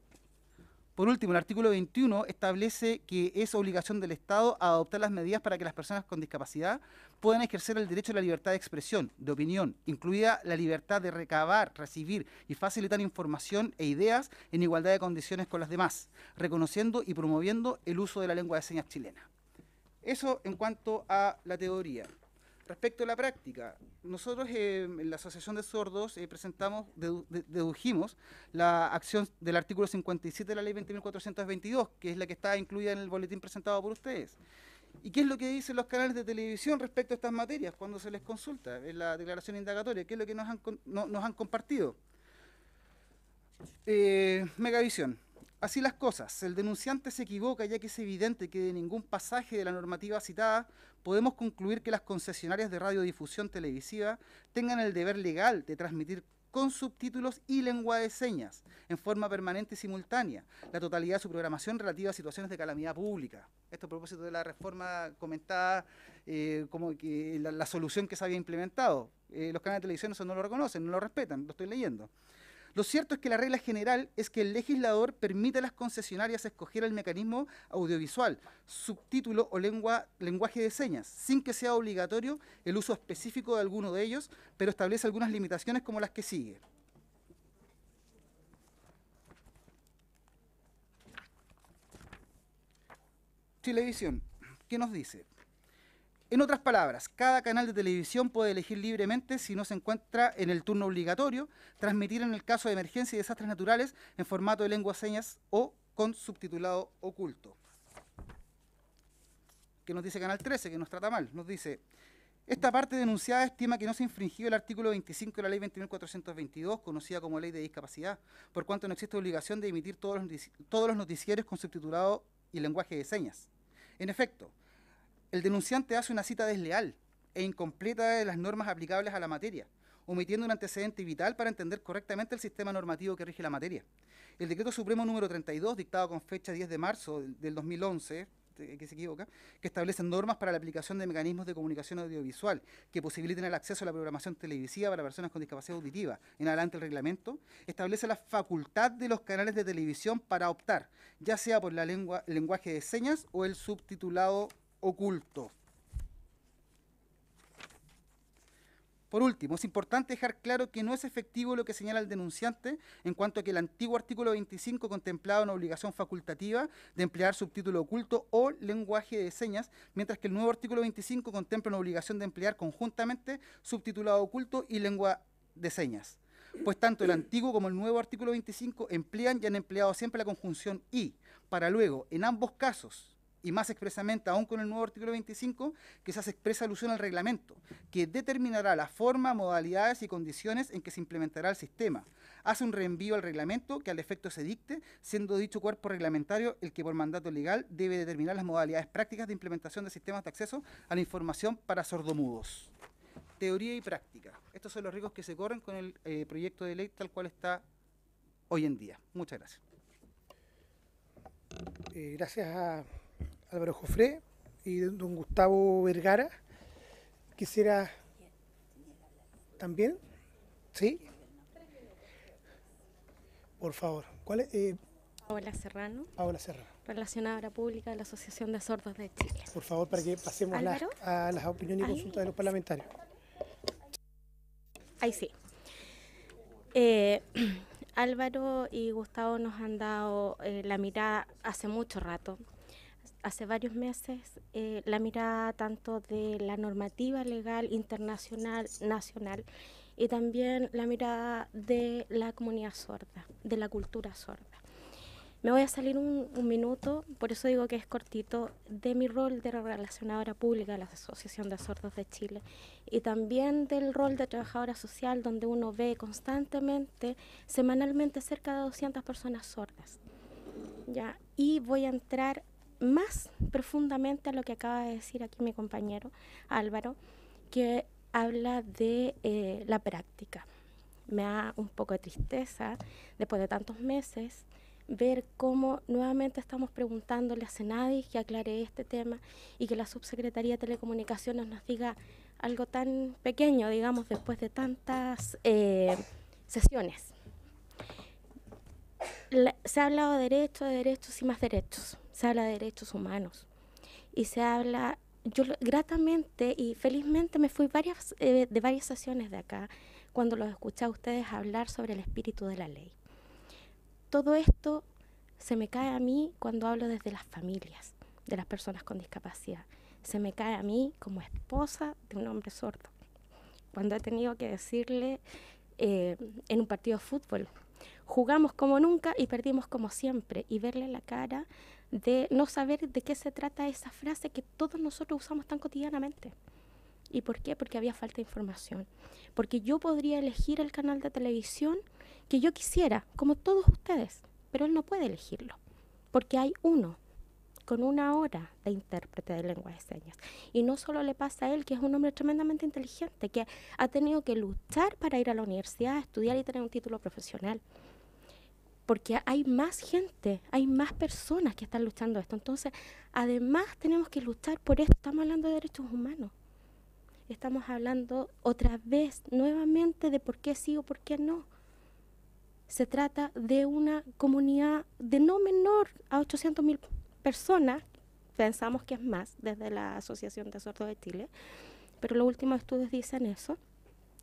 Por último, el artículo 21 establece que es obligación del Estado adoptar las medidas para que las personas con discapacidad puedan ejercer el derecho a la libertad de expresión, de opinión, incluida la libertad de recabar, recibir y facilitar información e ideas en igualdad de condiciones con las demás, reconociendo y promoviendo el uso de la lengua de señas chilena. Eso en cuanto a la teoría. Respecto a la práctica, nosotros eh, en la Asociación de Sordos eh, presentamos, dedujimos la acción del artículo 57 de la Ley 20.422, que es la que está incluida en el boletín presentado por ustedes. ¿Y qué es lo que dicen los canales de televisión respecto a estas materias cuando se les consulta en la declaración indagatoria? ¿Qué es lo que nos han, nos han compartido? Eh, megavisión. Así las cosas, el denunciante se equivoca ya que es evidente que de ningún pasaje de la normativa citada podemos concluir que las concesionarias de radiodifusión televisiva tengan el deber legal de transmitir con subtítulos y lengua de señas, en forma permanente y simultánea, la totalidad de su programación relativa a situaciones de calamidad pública. Esto a propósito de la reforma comentada, eh, como que la, solución que se había implementado. Eh, los canales de televisión eso no lo reconocen, no lo respetan, lo estoy leyendo. Lo cierto es que la regla general es que el legislador permite a las concesionarias escoger el mecanismo audiovisual, subtítulo o lenguaje de señas, sin que sea obligatorio el uso específico de alguno de ellos, pero establece algunas limitaciones como las que sigue. Televisión, ¿qué nos dice? En otras palabras, cada canal de televisión puede elegir libremente si no se encuentra en el turno obligatorio, transmitir en el caso de emergencia y desastres naturales en formato de lengua señas o con subtitulado oculto. ¿Qué nos dice Canal 13, que nos trata mal. Nos dice, esta parte denunciada estima que no se infringió el artículo 25 de la ley 20.422, conocida como ley de discapacidad, por cuanto no existe obligación de emitir todos los, todos los noticieros con subtitulado y lenguaje de señas. En efecto, el denunciante hace una cita desleal e incompleta de las normas aplicables a la materia, omitiendo un antecedente vital para entender correctamente el sistema normativo que rige la materia. El decreto supremo número 32, dictado con fecha 10 de marzo del 2011, que se equivoca, que normas para la aplicación de mecanismos de comunicación audiovisual que posibiliten el acceso a la programación televisiva para personas con discapacidad auditiva. En adelante el reglamento establece la facultad de los canales de televisión para optar, ya sea por el lenguaje de señas o el subtitulado oculto. Por último, es importante dejar claro que no es efectivo lo que señala el denunciante en cuanto a que el antiguo artículo 25 contemplaba una obligación facultativa de emplear subtítulo oculto o lenguaje de señas, mientras que el nuevo artículo 25 contempla una obligación de emplear conjuntamente subtitulado oculto y lengua de señas. Pues tanto el antiguo como el nuevo artículo 25 emplean y han empleado siempre la conjunción y, para luego, en ambos casos, y más expresamente aún con el nuevo artículo 25, que se hace expresa alusión al reglamento, que determinará la forma, modalidades y condiciones en que se implementará el sistema. Hace un reenvío al reglamento que al efecto se dicte, siendo dicho cuerpo reglamentario el que por mandato legal debe determinar las modalidades prácticas de implementación de sistemas de acceso a la información para sordomudos. Teoría y práctica. Estos son los riesgos que se corren con el eh, proyecto de ley tal cual está hoy en día. Muchas gracias. Eh, gracias a Álvaro Jofré y don Gustavo Vergara. Quisiera también, ¿sí? Por favor, ¿cuál eh, Paola Serrano. Paola Serrano. Relacionadora Pública de la Asociación de Sordos de Chile. Por favor, para que pasemos a las opiniones y consultas de los parlamentarios. Ahí sí. Eh, [clears throat] Álvaro y Gustavo nos han dado eh, la mirada hace mucho rato hace varios meses eh, la mirada tanto de la normativa legal internacional, nacional, y también la mirada de la comunidad sorda, de la cultura sorda. Me voy a salir un, minuto, por eso digo que es cortito, de mi rol de relacionadora pública de la Asociación de Sordos de Chile y también del rol de trabajadora social donde uno ve constantemente, semanalmente, cerca de 200 personas sordas. ¿ya? Y voy a entrar más profundamente a lo que acaba de decir aquí mi compañero Álvaro, que habla de eh, la práctica. Me da un poco de tristeza, después de tantos meses, ver cómo nuevamente estamos preguntándole a Senadis que aclare este tema y que la subsecretaría de Telecomunicaciones nos diga algo tan pequeño, digamos, después de tantas eh, sesiones. se ha hablado de derechos, de derechos y más derechos se habla de derechos humanos y se habla, yo gratamente y felizmente me fui varias, eh, de varias sesiones de acá cuando los escuché a ustedes hablar sobre el espíritu de la ley. Todo esto se me cae a mí cuando hablo desde las familias de las personas con discapacidad. Se me cae a mí como esposa de un hombre sordo. Cuando he tenido que decirle eh, en un partido de fútbol, jugamos como nunca y perdimos como siempre, y verle la cara de no saber de qué se trata esa frase que todos nosotros usamos tan cotidianamente. ¿Y por qué? Porque había falta de información. Porque yo podría elegir el canal de televisión que yo quisiera, como todos ustedes, pero él no puede elegirlo, porque hay uno con una hora de intérprete de lengua de señas. Y no solo le pasa a él, que es un hombre tremendamente inteligente, que ha tenido que luchar para ir a la universidad, estudiar y tener un título profesional porque hay más gente, hay más personas que están luchando esto. Entonces, además tenemos que luchar por esto. Estamos hablando de derechos humanos. Estamos hablando otra vez, nuevamente, de por qué sí o por qué no. Se trata de una comunidad de no menor a 800 mil personas, pensamos que es más desde la Asociación de Sordos de Chile, pero los últimos estudios dicen eso.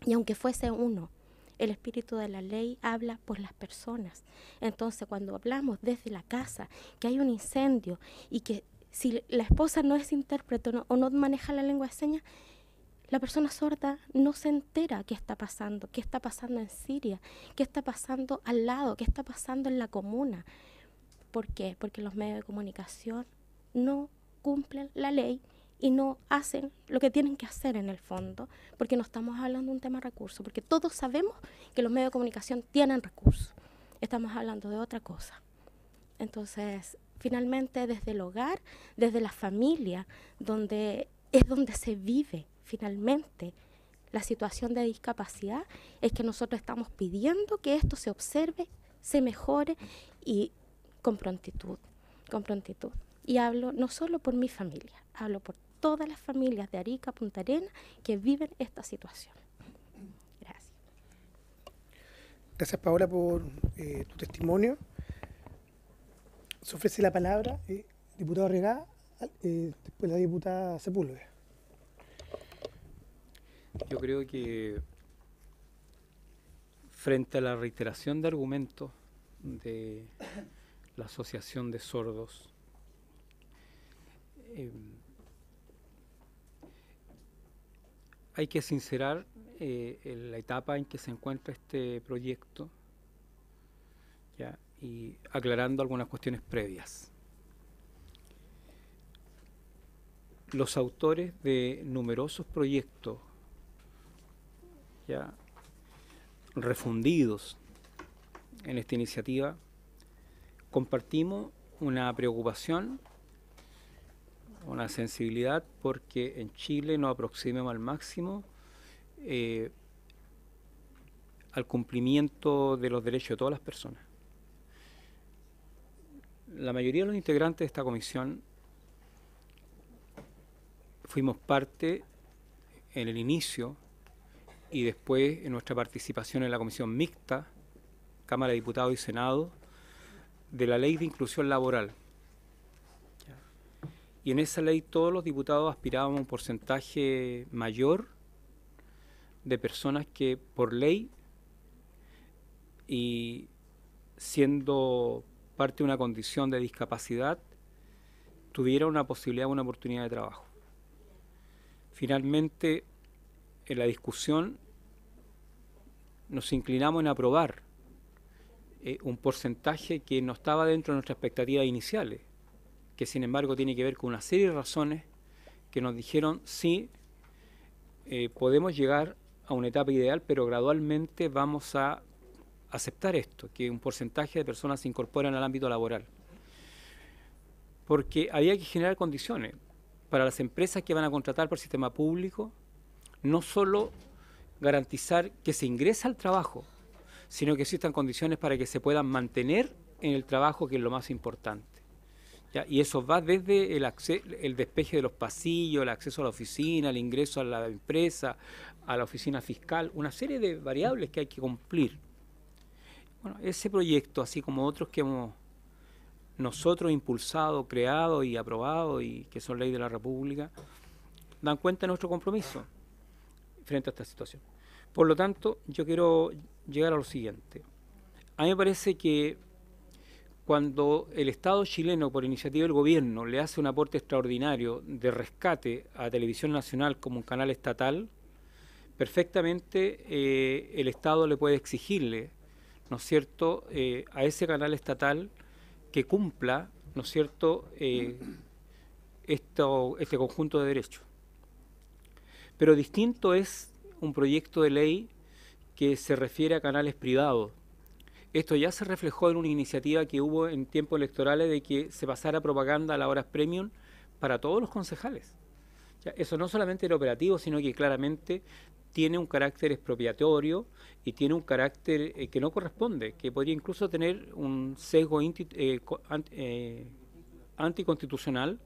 Y aunque fuese uno, el espíritu de la ley habla por las personas. Entonces, cuando hablamos desde la casa que hay un incendio y que si la esposa no es intérprete o no maneja la lengua de señas, la persona sorda no se entera qué está pasando, qué está pasando en Siria, qué está pasando al lado, qué está pasando en la comuna. ¿Por qué? Porque los medios de comunicación no cumplen la ley y no hacen lo que tienen que hacer en el fondo, porque no estamos hablando de un tema de recursos, porque todos sabemos que los medios de comunicación tienen recursos, estamos hablando de otra cosa. Entonces, finalmente desde el hogar, desde la familia, donde es donde se vive finalmente la situación de discapacidad, es que nosotros estamos pidiendo que esto se observe, se mejore y con prontitud, con prontitud. Y hablo no solo por mi familia, hablo por todas las familias de Arica, Punta Arena, que viven esta situación. Gracias. Gracias, Paola, por eh, tu testimonio. Se ofrece la palabra, eh, diputado Regá, eh, después la diputada Sepúlveda. Yo creo que frente a la reiteración de argumentos de la Asociación de Sordos, em, hay que sincerar eh, la etapa en que se encuentra este proyecto y aclarando algunas cuestiones previas. Los autores de numerosos proyectos ya refundidos en esta iniciativa compartimos una preocupación una sensibilidad porque en Chile nos aproximemos al máximo eh, al cumplimiento de los derechos de todas las personas. La mayoría de los integrantes de esta comisión fuimos parte en el inicio y después en nuestra participación en la comisión mixta, Cámara de Diputados y Senado, de la Ley de Inclusión Laboral, y en esa ley todos los diputados aspirábamos a un porcentaje mayor de personas que por ley y siendo parte de una condición de discapacidad tuviera una posibilidad, una oportunidad de trabajo. Finalmente, en la discusión nos inclinamos en aprobar eh, un porcentaje que no estaba dentro de nuestras expectativas iniciales que sin embargo tiene que ver con una serie de razones que nos dijeron sí, eh, podemos llegar a una etapa ideal, pero gradualmente vamos a aceptar esto, que un porcentaje de personas se incorporan al ámbito laboral. Porque había que generar condiciones para las empresas que van a contratar por sistema público, no solo garantizar que se ingrese al trabajo, sino que existan condiciones para que se puedan mantener en el trabajo, que es lo más importante. Y eso va desde el, el despeje de los pasillos, el acceso a la oficina, el ingreso a la empresa, a la oficina fiscal, una serie de variables que hay que cumplir. Bueno, ese proyecto, así como otros que hemos nosotros impulsado, creado y aprobado y que son ley de la República, dan cuenta de nuestro compromiso frente a esta situación. Por lo tanto, yo quiero llegar a lo siguiente. A mí me parece que cuando el Estado chileno, por iniciativa del gobierno, le hace un aporte extraordinario de rescate a Televisión Nacional como un canal estatal, perfectamente eh, el Estado le puede exigirle, ¿no es cierto?, eh, a ese canal estatal que cumpla, ¿no es cierto?, eh, este conjunto de derechos. Pero distinto es un proyecto de ley que se refiere a canales privados, esto ya se reflejó en una iniciativa que hubo en tiempos electorales de que se pasara propaganda a la horas premium para todos los concejales. Ya, eso no solamente era operativo, sino que claramente tiene un carácter expropiatorio y tiene un carácter eh, que no corresponde, que podría incluso tener un sesgo eh, eh, anticonstitucional,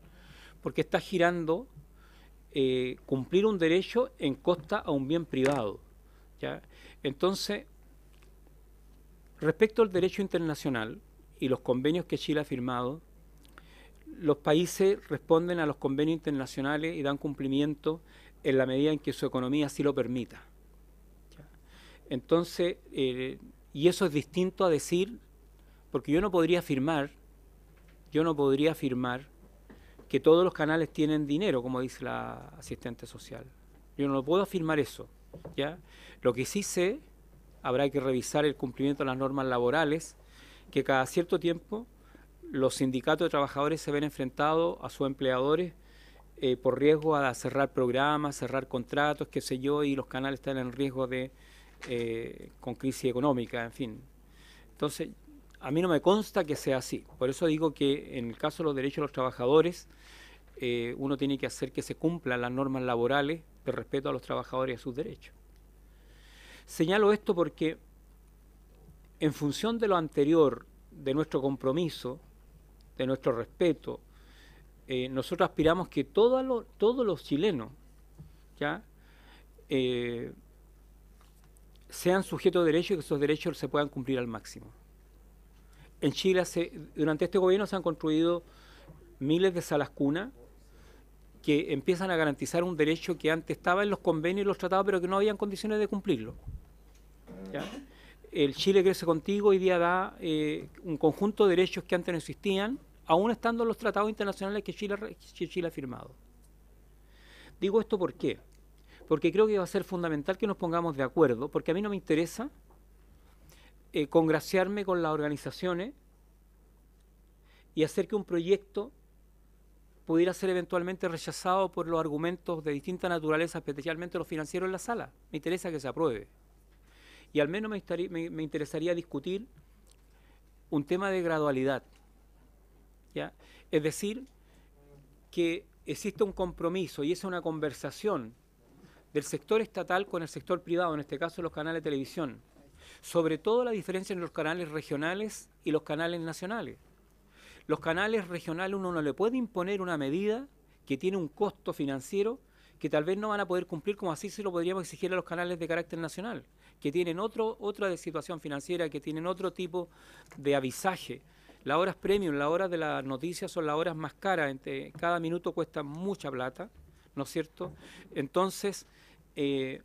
porque está girando cumplir un derecho en costa a un bien privado. ¿ya? Entonces, Respecto al derecho internacional y los convenios que Chile ha firmado, los países responden a los convenios internacionales y dan cumplimiento en la medida en que su economía así lo permita. Entonces, eh, y eso es distinto a decir, porque yo no podría afirmar, yo no podría afirmar que todos los canales tienen dinero, como dice la asistente social. Yo no puedo afirmar eso. ¿ya? Lo que sí sé habrá que revisar el cumplimiento de las normas laborales, que cada cierto tiempo los sindicatos de trabajadores se ven enfrentados a sus empleadores eh, por riesgo a cerrar programas, cerrar contratos, qué sé yo, y los canales están en riesgo de eh, con crisis económica, en fin. Entonces, a mí no me consta que sea así. Por eso digo que en el caso de los derechos de los trabajadores, eh, uno tiene que hacer que se cumplan las normas laborales de respeto a los trabajadores y a sus derechos. Señalo esto porque en función de lo anterior, de nuestro compromiso, de nuestro respeto, eh, nosotros aspiramos que todos los chilenos eh, sean sujetos de derechos y que esos derechos se puedan cumplir al máximo. En Chile se, durante este gobierno se han construido miles de salas cunas que empiezan a garantizar un derecho que antes estaba en los convenios y los tratados, pero que no habían condiciones de cumplirlo. ¿ya? El Chile crece contigo hoy día da eh, un conjunto de derechos que antes no existían, aún estando los tratados internacionales que Chile, Chile ha firmado. Digo esto ¿por qué? porque creo que va a ser fundamental que nos pongamos de acuerdo, porque a mí no me interesa eh, congraciarme con las organizaciones y hacer que un proyecto pudiera ser eventualmente rechazado por los argumentos de distinta naturaleza, especialmente los financieros en la sala. Me interesa que se apruebe. Y al menos me, interesaría discutir un tema de gradualidad. Es decir, que existe un compromiso y es una conversación del sector estatal con el sector privado, en este caso los canales de televisión, sobre todo la diferencia entre los canales regionales y los canales nacionales. Los canales regionales uno no le puede imponer una medida que tiene un costo financiero que tal vez no van a poder cumplir como así se lo podríamos exigir a los canales de carácter nacional que tienen otro, otra situación financiera, que tienen otro tipo de avisaje. Las horas premium, las horas de las noticias son las horas más caras, entre, cada minuto cuesta mucha plata, ¿no es cierto? Entonces, eh,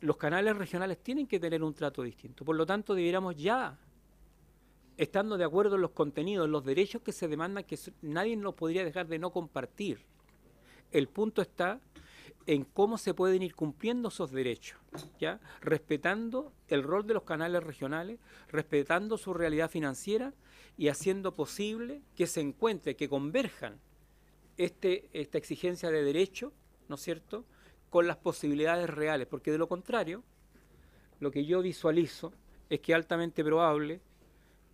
los canales regionales tienen que tener un trato distinto. Por lo tanto, debiéramos ya, estando de acuerdo en los contenidos, en los derechos que se demandan, que nadie nos podría dejar de no compartir. El punto está en cómo se pueden ir cumpliendo esos derechos, ¿ya? respetando el rol de los canales regionales, respetando su realidad financiera y haciendo posible que se encuentre, que converjan este, esta exigencia de derecho, ¿no es cierto?, con las posibilidades reales, porque de lo contrario, lo que yo visualizo es que es altamente probable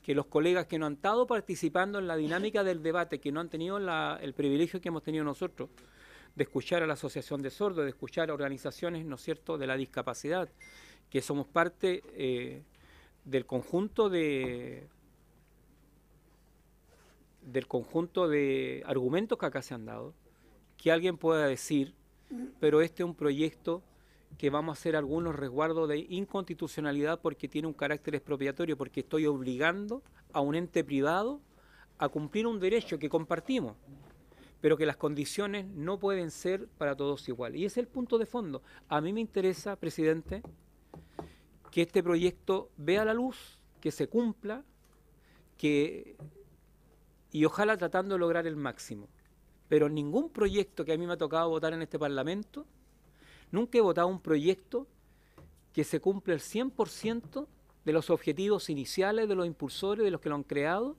que los colegas que no han estado participando en la dinámica del debate, que no han tenido el privilegio que hemos tenido nosotros, de escuchar a la Asociación de Sordos, de escuchar a organizaciones, ¿no es cierto?, de la discapacidad, que somos parte eh, del conjunto de del conjunto de argumentos que acá se han dado, que alguien pueda decir, pero este es un proyecto que vamos a hacer algunos resguardos de inconstitucionalidad porque tiene un carácter expropiatorio, porque estoy obligando a un ente privado a cumplir un derecho que compartimos pero que las condiciones no pueden ser para todos iguales. Y ese es el punto de fondo. A mí me interesa, presidente, que este proyecto vea la luz, que se cumpla, que y ojalá tratando de lograr el máximo. Pero ningún proyecto que a mí me ha tocado votar en este Parlamento, nunca he votado un proyecto que se cumpla el 100% de los objetivos iniciales de los impulsores, de los que lo han creado,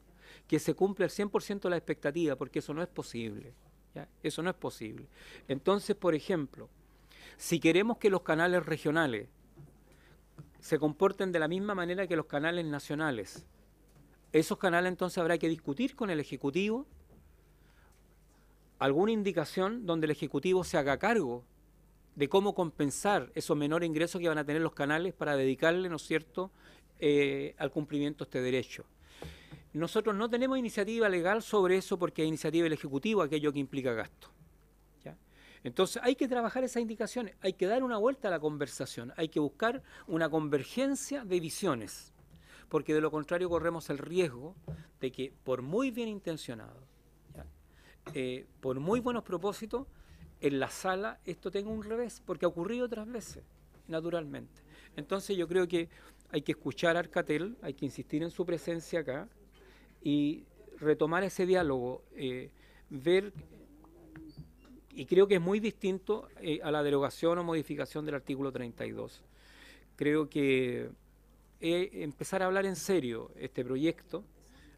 que se cumpla el 100% de la expectativa, porque eso no es posible. Eso no es posible. Entonces, por ejemplo, si queremos que los canales regionales se comporten de la misma manera que los canales nacionales, esos canales entonces habrá que discutir con el Ejecutivo alguna indicación donde el Ejecutivo se haga cargo de cómo compensar esos menores ingresos que van a tener los canales para dedicarle, ¿no es cierto?, eh, al cumplimiento de este derecho. Nosotros no tenemos iniciativa legal sobre eso porque hay iniciativa del Ejecutivo, aquello que implica gasto. Entonces hay que trabajar esas indicaciones, hay que dar una vuelta a la conversación, hay que buscar una convergencia de visiones, porque de lo contrario corremos el riesgo de que por muy bien intencionado, eh, por muy buenos propósitos, en la sala esto tenga un revés, porque ha ocurrido otras veces, naturalmente. Entonces yo creo que hay que escuchar a Arcatel, hay que insistir en su presencia acá, y retomar ese diálogo, eh, ver, y creo que es muy distinto eh, a la derogación o modificación del artículo 32. Creo que eh, empezar a hablar en serio este proyecto,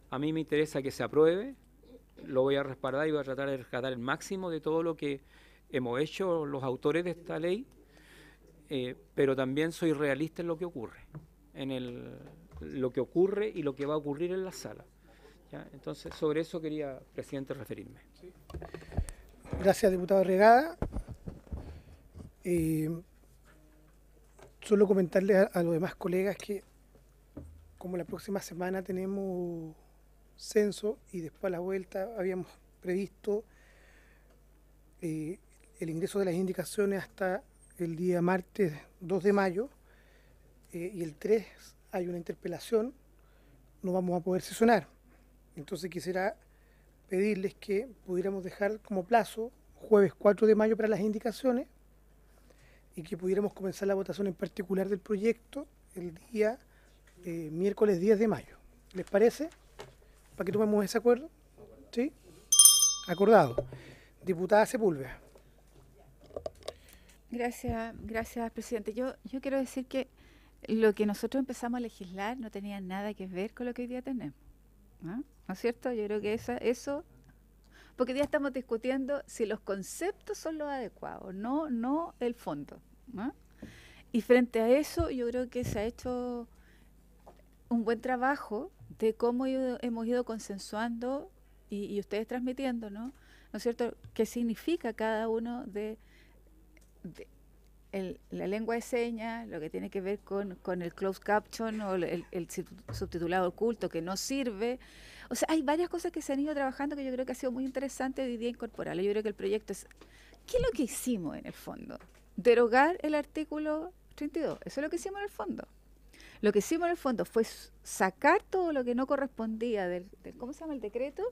a mí me interesa que se apruebe, lo voy a respaldar y voy a tratar de rescatar el máximo de todo lo que hemos hecho los autores de esta ley, pero también soy realista en lo que ocurre, en el, lo que ocurre y lo que va a ocurrir en la sala. Entonces, sobre eso quería, presidente, referirme. Gracias, diputado Regada. Eh, solo comentarle a, los demás colegas que como la próxima semana tenemos censo y después a la vuelta habíamos previsto eh, el ingreso de las indicaciones hasta el día martes 2 de mayo eh, y el 3 hay una interpelación, no vamos a poder sesionar. Entonces quisiera pedirles que pudiéramos dejar como plazo jueves 4 de mayo para las indicaciones y que pudiéramos comenzar la votación en particular del proyecto el día eh, miércoles 10 de mayo. ¿Les parece? ¿Para que tomemos ese acuerdo? ¿Sí? Acordado. Diputada Sepúlveda. Gracias, gracias, presidente. Yo, yo quiero decir que lo que nosotros empezamos a legislar no tenía nada que ver con lo que hoy día tenemos. ¿Ah? ¿no? es cierto? Yo creo que esa, eso, porque ya estamos discutiendo si los conceptos son los adecuados, no, no el fondo. ¿ah? Y frente a eso, yo creo que se ha hecho un buen trabajo de cómo hemos ido consensuando y, ustedes transmitiendo, ¿no? ¿No es cierto? ¿Qué significa cada uno de, la lengua de señas, lo que tiene que ver con, con el closed caption o el, subtitulado oculto que no sirve. O sea, hay varias cosas que se han ido trabajando que yo creo que ha sido muy interesante hoy día incorporarlo. Yo creo que el proyecto es... ¿Qué es lo que hicimos en el fondo? Derogar el artículo 32. Eso es lo que hicimos en el fondo. Lo que hicimos en el fondo fue sacar todo lo que no correspondía del, ¿cómo se llama? El decreto,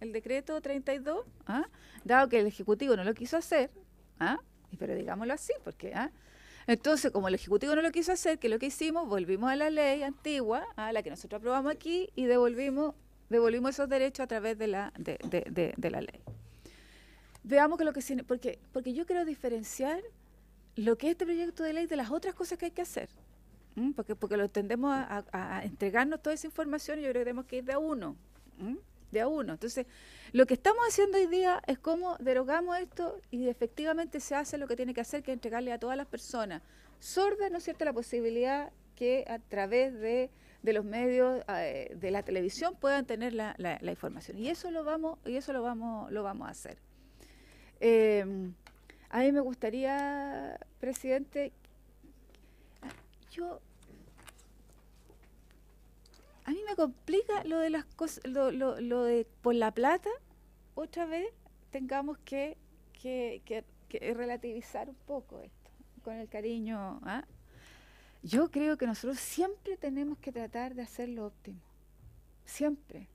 el decreto 32, ¿ah? dado que el Ejecutivo no lo quiso hacer, ¿ah? [laughs] pero digámoslo así, porque... ¿eh? Entonces, como el Ejecutivo no lo quiso hacer, que lo que hicimos, volvimos a la ley antigua, a ¿ah? la que nosotros aprobamos aquí, y devolvimos, devolvimos esos derechos a través de la, de, la ley. Veamos que lo que... Porque, porque yo quiero diferenciar lo que es este proyecto de ley de las otras cosas que hay que hacer. Porque, porque lo tendemos a, entregarnos toda esa información y yo creo que tenemos que ir de uno de a uno. Entonces, lo que estamos haciendo hoy día es cómo derogamos esto y efectivamente se hace lo que tiene que hacer, que es entregarle a todas las personas sordas, ¿no es cierto?, la posibilidad que a través de, los medios eh, de la televisión puedan tener la, la, información. Y eso lo vamos, y eso lo vamos, lo vamos a hacer. Em, a mí me gustaría, presidente, yo a mí me complica lo de las cosas, lo, de por la plata, otra vez tengamos que, relativizar un poco esto, con el cariño. ¿ah? Yo creo que nosotros siempre tenemos que tratar de hacer lo óptimo, siempre.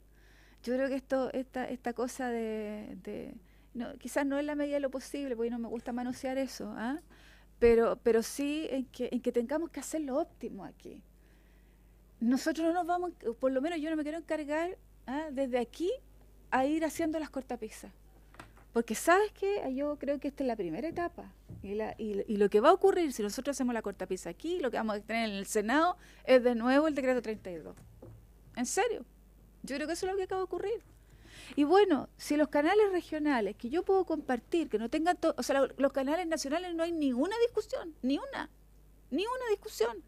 Yo creo que esto, esta, esta cosa de, no, quizás no es la medida de lo posible, porque no me gusta manosear eso, ¿ah? pero, pero sí en que, en que tengamos que hacer lo óptimo aquí nosotros no nos vamos, eh, por lo menos yo no me quiero encargar ah, desde aquí a ir haciendo las cortapisas. Porque sabes que ah, yo creo que esta es la primera etapa. Y, y, lo que va a ocurrir si nosotros hacemos la cortapisa aquí, lo que vamos a tener en el Senado, es de nuevo el decreto 32. ¿En serio? Yo creo que eso es lo que acaba de ocurrir. Y bueno, si los canales regionales que yo puedo compartir, que no tengan, o sea, los canales nacionales no hay ninguna discusión, ni una, ni una discusión.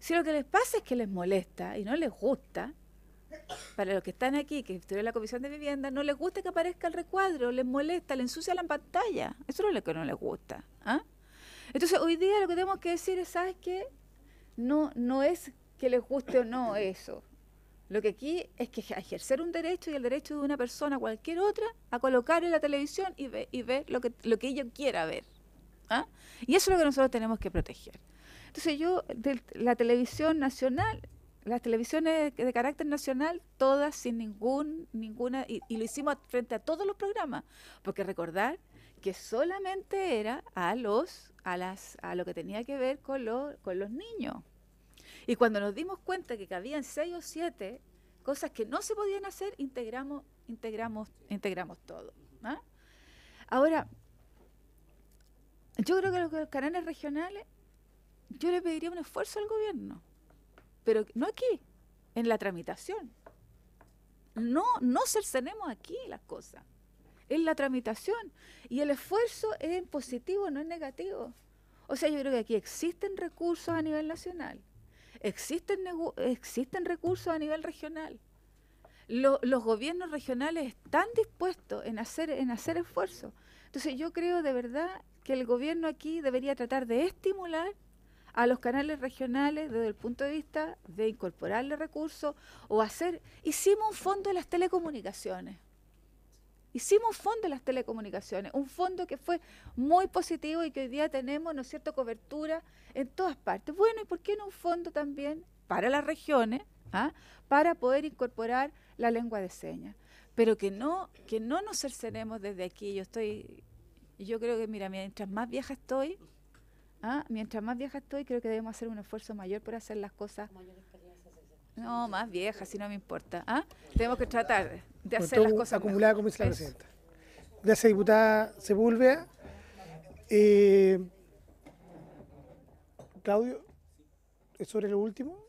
Si lo que les pasa es que les molesta y no les gusta, para los que están aquí, que estuvieron en la Comisión de Vivienda, no les gusta que aparezca el recuadro, les molesta, les ensucia la pantalla. Eso es lo que no les gusta. ¿ah? Entonces, hoy día lo que tenemos que decir es, ¿sabes qué? No, no es que les guste o no eso. Lo que aquí es que ejercer un derecho y el derecho de una persona, cualquier otra, a colocar en la televisión y, y ver lo que, lo que ella quiera ver. ¿ah? Y eso es lo que nosotros tenemos que proteger. Entonces yo, la televisión nacional, las televisiones de carácter nacional, todas sin ningún, ninguna, y, lo hicimos frente a todos los programas, porque recordar que solamente era a los, a las, a lo que tenía que ver con, con los niños. Y cuando nos dimos cuenta que cabían seis o siete cosas que no se podían hacer, integramos, integramos, integramos todo. ¿ah? Ahora, yo creo que los canales regionales yo le pediría un esfuerzo al gobierno, pero no aquí, en la tramitación. No, no cercenemos aquí las cosas, en la tramitación. Y el esfuerzo es positivo, no es negativo. O sea, yo creo que aquí existen recursos a nivel nacional, existen, existen recursos a nivel regional. los gobiernos regionales están dispuestos en hacer, en hacer esfuerzos. Entonces yo creo de verdad que el gobierno aquí debería tratar de estimular a los canales regionales desde el punto de vista de incorporarle recursos o hacer... Hicimos un fondo de las telecomunicaciones. Hicimos un fondo de las telecomunicaciones, un fondo que fue muy positivo y que hoy día tenemos, ¿no es cierto?, cobertura en todas partes. Bueno, ¿y por qué no un fondo también para las regiones, ah? para poder incorporar la lengua de señas? Pero que no, que no nos cercenemos desde aquí. Yo estoy, yo creo que, mira, mientras más vieja estoy, Ah, mientras más vieja estoy, creo que debemos hacer un esfuerzo mayor por hacer las cosas. No, más vieja, si no me importa. Ah, tenemos que tratar de hacer las cosas. Acumulada, como dice la presidenta. Gracias, diputada Sepúlveda. Eh, Claudio, ¿es sobre lo último?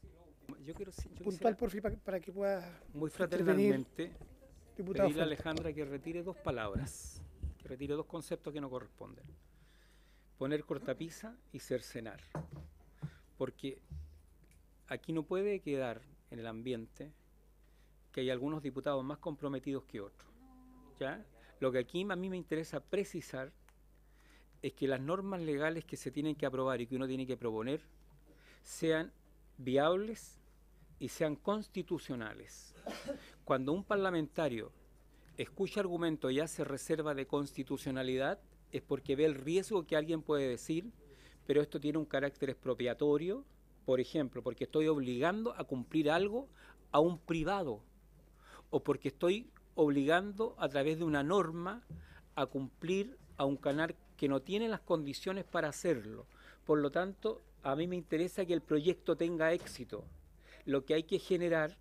Yo quiero, Puntual, por fin, para, que pueda. Muy fraternalmente, diputada Alejandra que retire dos palabras, que retire dos conceptos que no corresponden poner cortapisa y cercenar. Porque aquí no puede quedar en el ambiente que hay algunos diputados más comprometidos que otros. ¿ya? Lo que aquí a mí me interesa precisar es que las normas legales que se tienen que aprobar y que uno tiene que proponer sean viables y sean constitucionales. Cuando un parlamentario escucha argumentos y hace reserva de constitucionalidad, es porque ve el riesgo que alguien puede decir, pero esto tiene un carácter expropiatorio, por ejemplo, porque estoy obligando a cumplir algo a un privado o porque estoy obligando a través de una norma a cumplir a un canal que no tiene las condiciones para hacerlo. Por lo tanto, a mí me interesa que el proyecto tenga éxito. Lo que hay que generar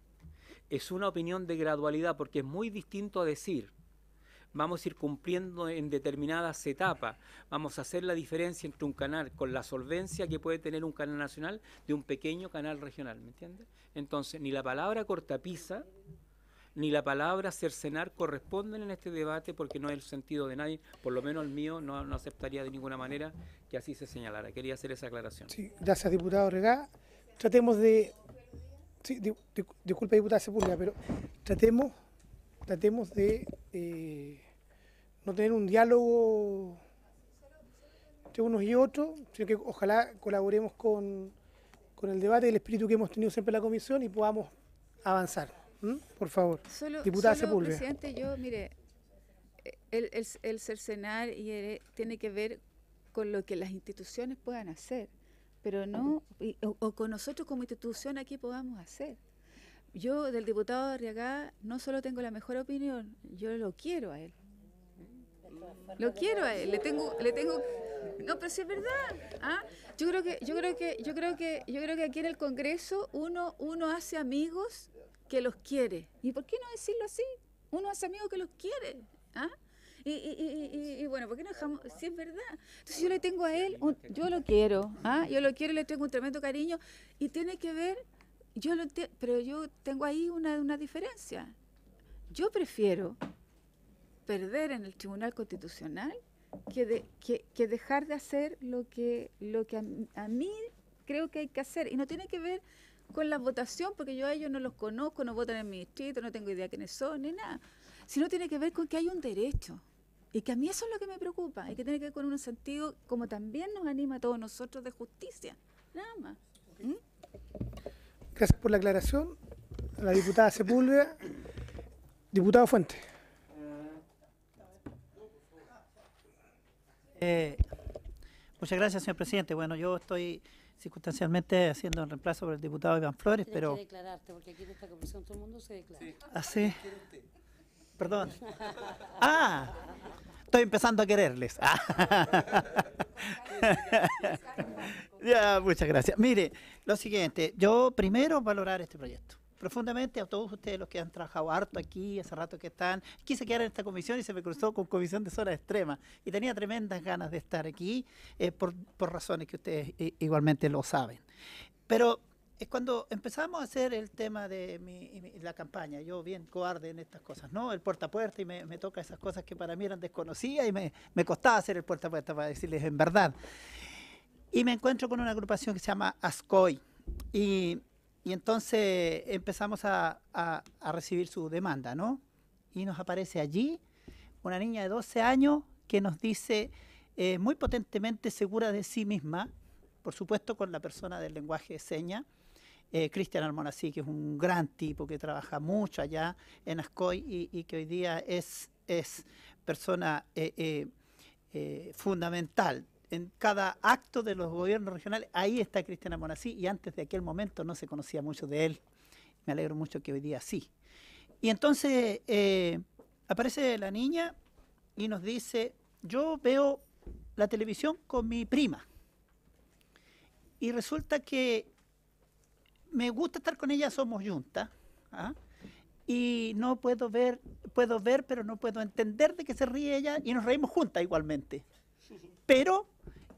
es una opinión de gradualidad, porque es muy distinto a decir, vamos a ir cumpliendo en determinadas etapas. Vamos a hacer la diferencia entre un canal con la solvencia que puede tener un canal nacional de un pequeño canal regional, ¿me entiendes? Entonces, ni la palabra cortapisa ni la palabra cercenar corresponden en este debate porque no es el sentido de nadie, por lo menos el mío, no, aceptaría de ninguna manera que así se señalara. Quería hacer esa aclaración. Sí, gracias, diputado Regá. Tratemos de... Sí, disculpe, diputada Sepúlveda, pero tratemos tratemos de eh, no tener un diálogo entre unos y otros, sino que ojalá colaboremos con, el debate del el espíritu que hemos tenido siempre en la comisión y podamos avanzar. Por favor, diputada solo, presidente, yo, mire, el, cercenar eh, tiene que ver con lo que las instituciones puedan hacer, pero no, o con nosotros como institución aquí podamos hacer yo del diputado de Arriagá no solo tengo la mejor opinión, yo lo quiero a él. Lo quiero a él, le tengo, le tengo. No, pero si es verdad. ¿ah? Yo creo que, yo creo que, yo creo que, yo creo que aquí en el Congreso uno, uno hace amigos que los quiere. ¿Y por qué no decirlo así? Uno hace amigos que los quiere. ¿ah? Y, y, y, y, bueno, ¿por qué no dejamos? Si es verdad. Entonces yo le tengo a él, yo lo quiero, ¿ah? yo lo quiero, y le tengo un tremendo cariño y tiene que ver yo lo pero yo tengo ahí una, una diferencia. Yo prefiero perder en el Tribunal Constitucional que, que, dejar de hacer lo que, lo que a, mí creo que hay que hacer. Y no tiene que ver con la votación, porque yo a ellos no los conozco, no votan en mi distrito, no tengo idea quiénes son, ni nada. Sino tiene que ver con que hay un derecho. Y que a mí eso es lo que me preocupa, y que tiene que ver con un sentido, como también nos anima a todos nosotros, de justicia. Nada más. ¿Mm? Gracias por la aclaración. La diputada Sepúlveda. Diputado Fuente. Eh, muchas gracias, señor presidente. Bueno, yo estoy circunstancialmente haciendo el reemplazo por el diputado Iván Flores, pero... que declararte, porque aquí en esta comisión todo el mundo se declara. ¿Ah, sí? Perdón. ¡Ah! Estoy empezando a quererles. Ah. [laughs] [laughs] Ya, muchas gracias. Mire, lo siguiente, yo primero valorar este proyecto profundamente a todos ustedes los que han trabajado harto aquí, hace rato que están. Quise quedar en esta comisión y se me cruzó con comisión de zona extrema. Y tenía tremendas ganas de estar aquí eh, por, razones que ustedes eh, igualmente lo saben. Pero es cuando empezamos a hacer el tema de la campaña, yo bien cobarde en estas cosas, ¿no? El puerta a puerta y me, toca esas cosas que para mí eran desconocidas y me, me costaba hacer el puerta a puerta, para decirles en verdad. Y me encuentro con una agrupación que se llama ASCOI. Y, y entonces empezamos a, a, recibir su demanda, ¿no? Y nos aparece allí una niña de 12 años que nos dice eh, muy potentemente segura de sí misma, por supuesto con la persona del lenguaje de señas, eh, Cristian Almonací, que es un gran tipo que trabaja mucho allá en ASCOI y, y que hoy día es, es persona eh, eh, fundamental en cada acto de los gobiernos regionales, ahí está Cristina Amonací y antes de aquel momento no se conocía mucho de él. Me alegro mucho que hoy día sí. Y entonces eh, aparece la niña y nos dice, yo veo la televisión con mi prima. Y resulta que me gusta estar con ella, somos juntas. ¿ah? Y no puedo ver, puedo ver, pero no puedo entender de qué se ríe ella y nos reímos juntas igualmente. [laughs] Pero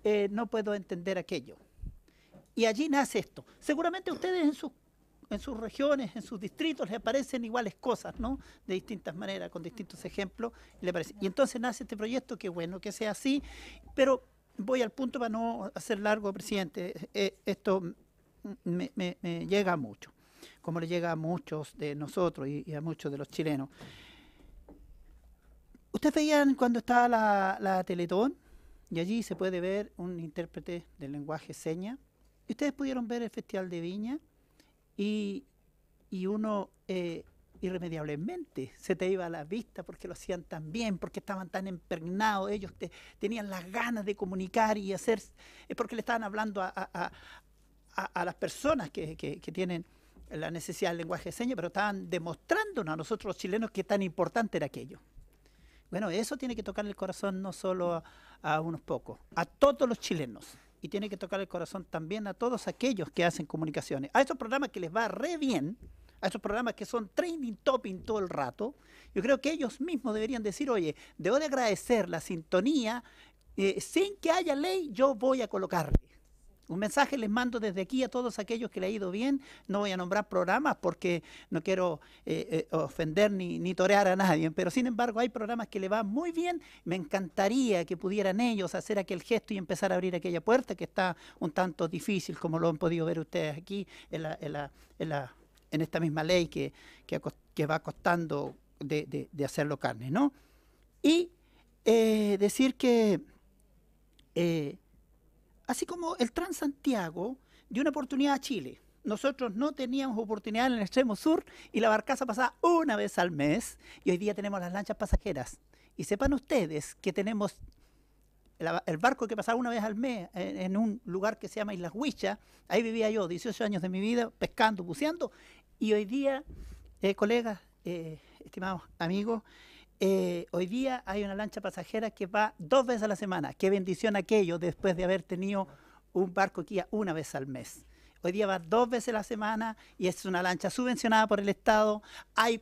eh, no puedo entender aquello. Y allí nace esto. Seguramente ustedes en sus en sus regiones, en sus distritos, les aparecen iguales cosas, ¿no? De distintas maneras, con distintos ejemplos. Y, y entonces nace este proyecto, que bueno que sea así, pero voy al punto para no hacer largo, presidente. Eh, esto me, me, me, llega mucho, como le llega a muchos de nosotros y, a muchos de los chilenos. ¿Ustedes veían cuando estaba la, la Teletón? Y allí se puede ver un intérprete del lenguaje seña. Y ustedes pudieron ver el Festival de Viña y, uno eh, irremediablemente se te iba a la vista porque lo hacían tan bien, porque estaban tan impregnados, ellos tenían las ganas de comunicar y hacer, es eh, porque le estaban hablando a, las personas que, tienen la necesidad del lenguaje de pero estaban demostrándonos a nosotros los chilenos que tan importante era aquello. Bueno, eso tiene que tocar el corazón no solo mm. a, unos pocos, a todos los chilenos y tiene que tocar el corazón también a todos aquellos que hacen comunicaciones. A esos programas que les va re bien, a esos programas que son training topping todo el rato, yo creo que ellos mismos deberían decir, oye, debo de agradecer la sintonía, eh, sin que haya ley, yo voy a colocarle. Un mensaje les mando desde aquí a todos aquellos que le ha ido bien. No voy a nombrar programas porque no quiero eh, eh, ofender ni, torear a nadie, pero sin embargo hay programas que le van muy bien. Me encantaría que pudieran ellos hacer aquel gesto y empezar a abrir aquella puerta que está un tanto difícil, como lo han podido ver ustedes aquí en, la, en, esta misma ley que, que, va costando de, hacerlo carne, ¿no? Y eh, decir que Así como el Transantiago dio una oportunidad a Chile. Nosotros no teníamos oportunidad en el extremo sur y la barcaza pasaba una vez al mes y hoy día tenemos las lanchas pasajeras. Y sepan ustedes que tenemos el barco que pasaba una vez al mes eh, en, un lugar que se llama Islas Huicha, ahí vivía yo 18 años de mi vida pescando, buceando, y hoy día, eh, colegas, eh, estimados amigos, eh, hoy día hay una lancha pasajera que va dos veces a la semana. Qué bendición aquello después de haber tenido un barco que iba una vez al mes. Hoy día va dos veces a la semana y es una lancha subvencionada por el Estado. Hay,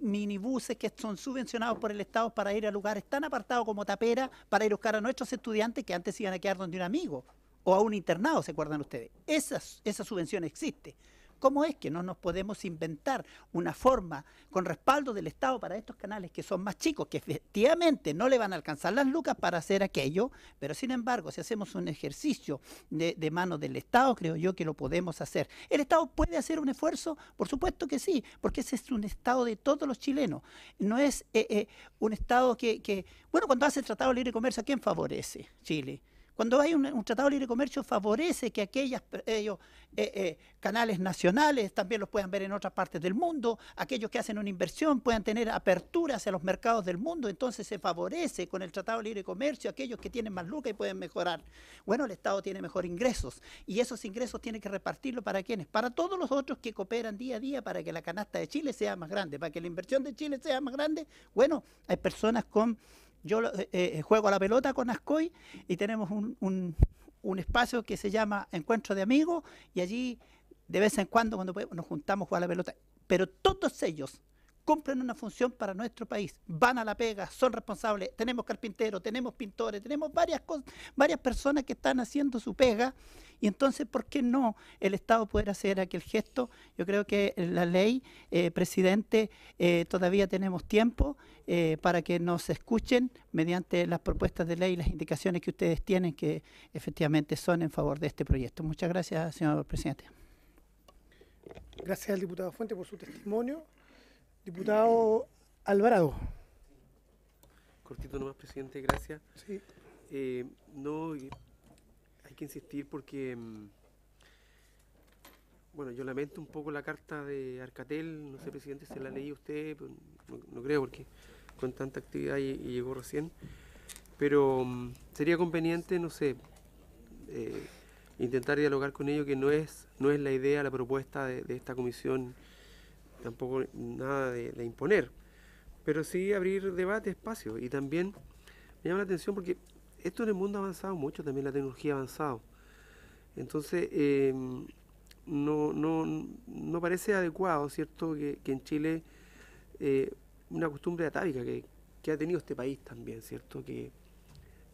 minibuses que son subvencionados por el Estado para ir a lugares tan apartados como Tapera para ir a buscar a nuestros estudiantes que antes iban a quedar donde un amigo o a un internado, ¿se acuerdan ustedes? esa subvención existe. ¿Cómo es que no nos podemos inventar una forma con respaldo del Estado para estos canales que son más chicos, que efectivamente no le van a alcanzar las lucas para hacer aquello, pero sin embargo, si hacemos un ejercicio de, mano del Estado, creo yo que lo podemos hacer. ¿El Estado puede hacer un esfuerzo? Por supuesto que sí, porque ese es un Estado de todos los chilenos. No es eh, eh, un Estado que, que, bueno, cuando hace el Tratado de Libre Comercio, ¿a quién favorece Chile? Cuando hay un, tratado de libre comercio favorece que aquellos eh, eh, eh, canales nacionales también los puedan ver en otras partes del mundo, aquellos que hacen una inversión puedan tener apertura hacia los mercados del mundo, entonces se favorece con el tratado de libre comercio aquellos que tienen más lucas y pueden mejorar. Bueno, el Estado tiene mejor ingresos y esos ingresos tienen que repartirlo para quienes, para todos los otros que cooperan día a día para que la canasta de Chile sea más grande, para que la inversión de Chile sea más grande. Bueno, hay personas con yo eh, eh, juego a la pelota con Ascoy y tenemos un, un, espacio que se llama Encuentro de Amigos y allí de vez en cuando, cuando podemos, nos juntamos a jugar a la pelota. Pero todos ellos cumplen una función para nuestro país, van a la pega, son responsables, tenemos carpinteros, tenemos pintores, tenemos varias, varias personas que están haciendo su pega, y entonces, ¿por qué no el Estado poder hacer aquel gesto? Yo creo que la ley, eh, presidente, eh, todavía tenemos tiempo eh, para que nos escuchen mediante las propuestas de ley y las indicaciones que ustedes tienen, que efectivamente son en favor de este proyecto. Muchas gracias, señor presidente. Gracias al diputado Fuente por su testimonio. Diputado Alvarado. Cortito nomás, presidente, gracias. Sí. Eh, no, eh, hay que insistir porque, mm, bueno, yo lamento un poco la carta de Arcatel, no sé, presidente, si la leí usted, no, creo porque con tanta actividad y, llegó recién, pero mm, sería conveniente, no sé, eh, intentar dialogar con ellos, que no es, no es la idea, la propuesta de, de esta comisión tampoco nada de, imponer, pero sí abrir debate, espacio. Y también me llama la atención porque esto en el mundo ha avanzado mucho, también la tecnología ha avanzado. Entonces, em, no, no, no, parece adecuado, ¿cierto?, que, en Chile eh, una costumbre atávica que, que, ha tenido este país también, ¿cierto?, que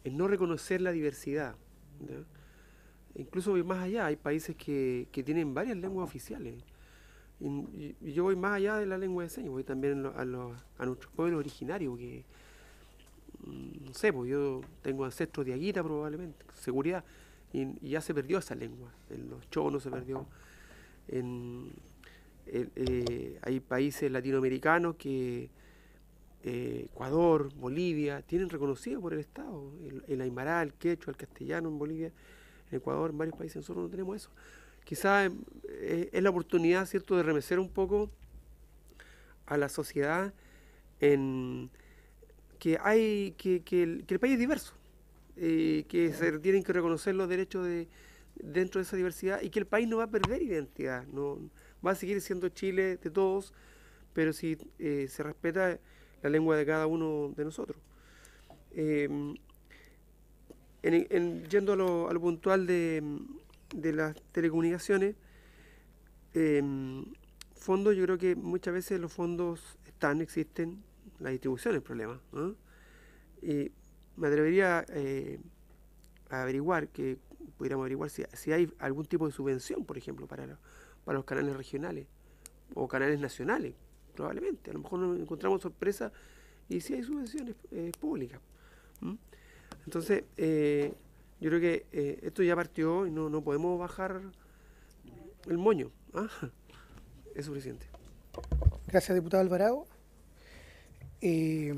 el no reconocer la diversidad. Incluso más allá, hay países que, que tienen varias lenguas oficiales. Y, yo voy más allá de la lengua de señas, voy también a, nuestro a nuestros pueblos originarios, que mm, no sé, pues yo tengo ancestros de Aguita probablemente, seguridad, y, ya se perdió esa lengua, en los chonos se perdió, eh, hay países latinoamericanos que, eh, Ecuador, Bolivia, tienen reconocido por el Estado, el, el el quechua, el castellano en Bolivia, en Ecuador, en varios países, nosotros no tenemos eso quizás eh, es la oportunidad, ¿cierto?, de remecer un poco a la sociedad en que hay que, el, país es diverso, eh, que se tienen que reconocer los derechos de, dentro de esa diversidad y que el país no va a perder identidad, no va a seguir siendo Chile de todos, pero si eh, se respeta la lengua de cada uno de nosotros. yendo a lo puntual de, de las telecomunicaciones, em, fondos, yo creo que muchas veces los fondos están, existen, la distribución es el problema. Y me atrevería eh, a averiguar, que pudiéramos averiguar si, hay algún tipo de subvención, por ejemplo, para, para los canales regionales o canales nacionales, probablemente. A lo mejor nos encontramos sorpresa y si hay subvenciones eh, públicas. Entonces, eh, yo creo que eh, esto ya partió y no, no podemos bajar el moño. ¿ah? [laughs] Es suficiente. Gracias, diputado Alvarado. Eh,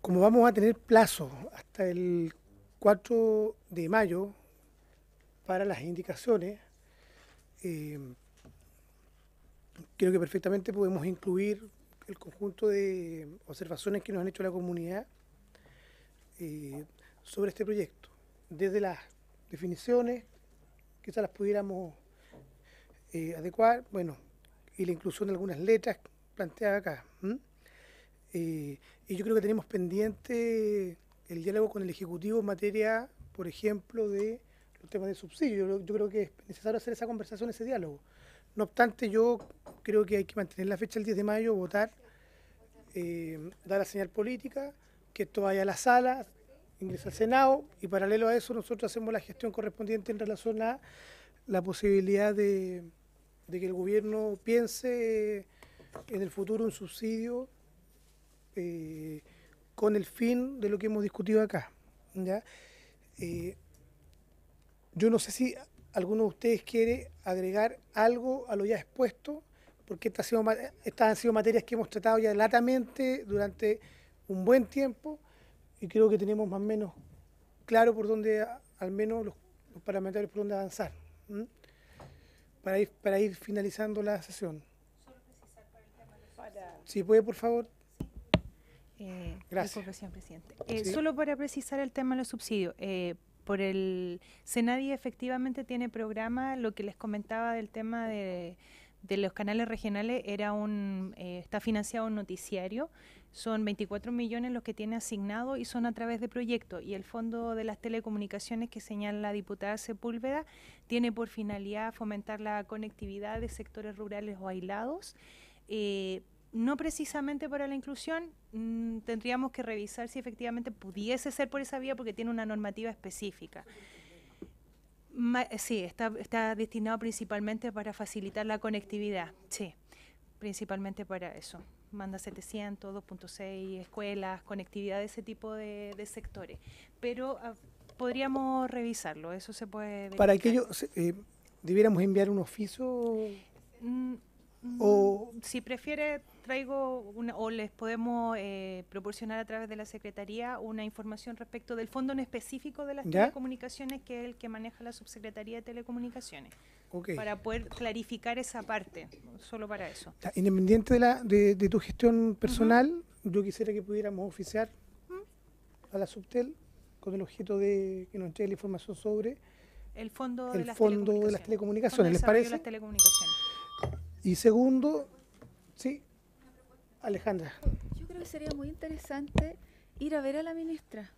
como vamos a tener plazo hasta el 4 de mayo para las indicaciones, eh, creo que perfectamente podemos incluir el conjunto de observaciones que nos han hecho la comunidad eh, sobre este proyecto, desde las definiciones, quizás las pudiéramos eh, adecuar, bueno, y la inclusión de algunas letras planteadas acá. Eh, y yo creo que tenemos pendiente el diálogo con el Ejecutivo en materia, por ejemplo, de los temas de subsidio. Yo, creo que es necesario hacer esa conversación, ese diálogo. No obstante, yo creo que hay que mantener la fecha el 10 de mayo, votar, dar la señal política que esto vaya a la sala, ingresa al Senado y paralelo a eso nosotros hacemos la gestión correspondiente en relación a la posibilidad de, que el gobierno piense eh, en el futuro un subsidio eh, con el fin de lo que hemos discutido acá. Eh, yo no sé si alguno de ustedes quiere agregar algo a lo ya expuesto, porque estas han sido materias que hemos tratado ya latamente durante un buen tiempo y creo que tenemos más o menos claro por dónde, al menos los, parlamentarios, por dónde avanzar, para ir, para ir finalizando la sesión. Si puede, por favor. Eh, Gracias. Presidente. Eh, solo para precisar el tema de los subsidios. Eh, por el Senadi efectivamente tiene programa, lo que les comentaba del tema de de los canales regionales era un, eh, está financiado un noticiario, son 24 millones los que tiene asignado y son a través de proyectos. Y el Fondo de las Telecomunicaciones que señala la diputada Sepúlveda tiene por finalidad fomentar la conectividad de sectores rurales o aislados. Eh, no precisamente para la inclusión, mm, tendríamos que revisar si efectivamente pudiese ser por esa vía porque tiene una normativa específica. Eh, sí, está, destinado principalmente para facilitar la conectividad, sí, principalmente para eso. Manda 700, 2.6, escuelas, conectividad de ese tipo de, sectores. Pero ah, podríamos revisarlo, eso se puede... Para aquello, eh, debiéramos enviar un oficio... Mm, o... Mm, si prefiere, traigo una, o les podemos eh, proporcionar a través de la Secretaría una información respecto del fondo en específico de las telecomunicaciones, que es el que maneja la Subsecretaría de Telecomunicaciones, para poder clarificar esa parte, solo para eso. Independiente de, la, de, tu gestión personal, yo quisiera que pudiéramos oficiar a la Subtel con el objeto de que nos entregue la información sobre el fondo, de, las telecomunicaciones. ¿Les parece? De las telecomunicaciones. Y segundo, sí, Alejandra. Yo creo que sería muy interesante ir a ver a la ministra.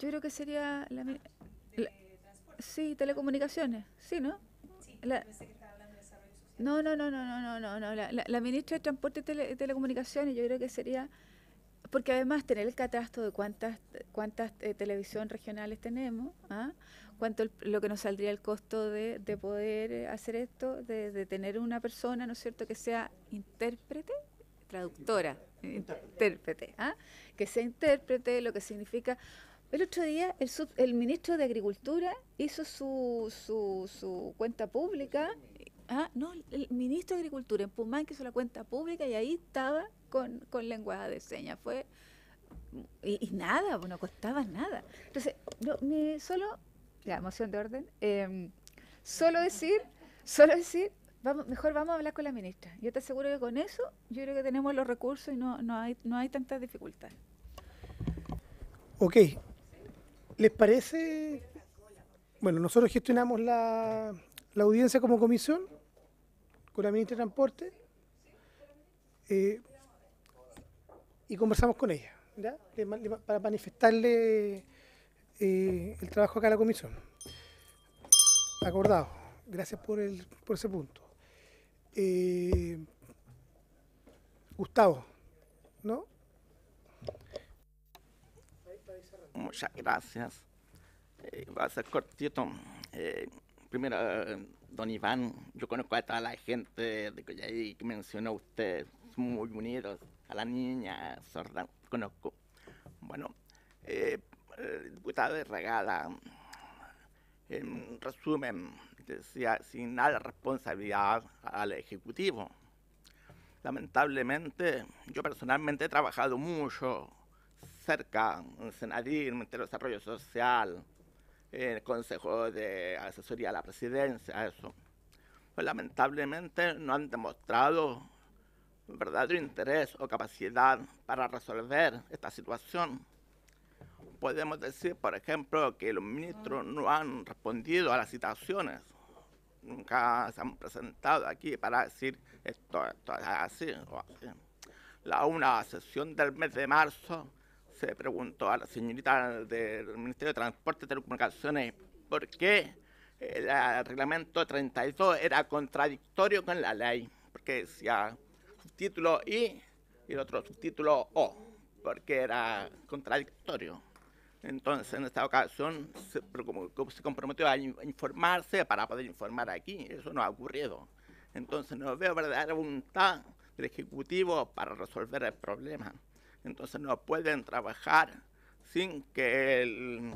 Yo creo que sería la, sí, telecomunicaciones, sí, ¿no? Sí, que hablando de desarrollo No, no, no, no, no, no, no, la, ministra de Transporte y Telecomunicaciones, yo creo que sería porque además tener el catastro de cuántas cuántas eh, televisión regionales tenemos, ¿ah? cuánto lo que nos saldría el costo de, poder eh, hacer esto, de, tener una persona, ¿no es cierto?, que sea intérprete, traductora, intérprete, ¿ah? que sea intérprete, lo que significa... El otro día el, el ministro de Agricultura hizo su, su, cuenta pública. Ah, no, el ministro de Agricultura en Pumán que hizo la cuenta pública y ahí estaba con, con lenguaje de señas. Fue y, nada, pues, no costaba nada. Entonces, solo la moción de orden, em, solo decir, solo decir, vamos, mejor vamos a hablar con la ministra. Yo te aseguro que con eso yo creo que tenemos los recursos y no, hay, no hay tantas dificultades. Ok. ¿Les parece? Bueno, nosotros gestionamos la, audiencia como comisión con la ministra de Transporte eh, y conversamos con ella para manifestarle el trabajo acá en la comisión. Acordado. Gracias por, el, por ese punto. Eh, Gustavo, ¿no? Muchas gracias. Eh, va a ser cortito. Eh, primero, don Iván, yo conozco a toda la gente de que mencionó usted, muy unidos, a la niña sorda, conozco. Bueno, eh, el diputado de Regada, en resumen, decía, sin de responsabilidad al Ejecutivo. Lamentablemente, yo personalmente he trabajado mucho cerca en Senadir, en el Desarrollo Social, en el Consejo de Asesoría a la Presidencia, eso. Pues, lamentablemente no han demostrado verdadero interés o capacidad para resolver esta situación podemos decir, por ejemplo, que los ministros no han respondido a las citaciones. Nunca se han presentado aquí para decir esto, así La una sesión del mes de marzo se preguntó a la señorita del Ministerio de Transporte y Telecomunicaciones por qué el, el reglamento 32 era contradictorio con la ley, porque decía subtítulo I y el otro subtítulo O, porque era contradictorio. Entonces, en esta ocasión se, se comprometió a informarse para poder informar aquí. Eso no ha ocurrido. Entonces, no veo verdadera voluntad del Ejecutivo para resolver el problema. Entonces, no pueden trabajar sin que el,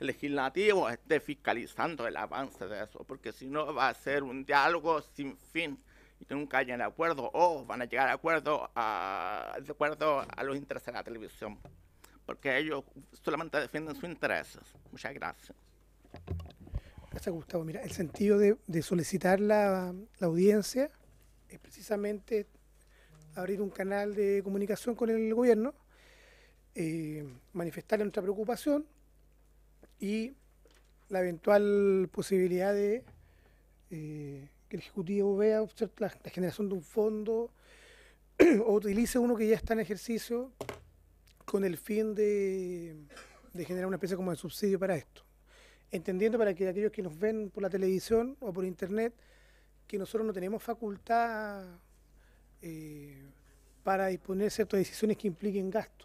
legislativo esté fiscalizando el avance de eso, porque si no va a ser un diálogo sin fin y nunca nunca un acuerdo o van a llegar a acuerdo a, de acuerdo a los intereses de la televisión porque ellos solamente defienden sus intereses. Muchas gracias. Gracias, Gustavo. Mira, el sentido de, solicitar la, audiencia es precisamente abrir un canal de comunicación con el gobierno, eh, manifestar nuestra preocupación y la eventual posibilidad de eh, que el Ejecutivo vea la, la generación de un fondo [clears throat] o utilice uno que ya está en ejercicio con el fin de, generar una especie como de subsidio para esto. Entendiendo para que aquellos que nos ven por la televisión o por internet, que nosotros no tenemos facultad eh, para disponer ciertas decisiones que impliquen gasto.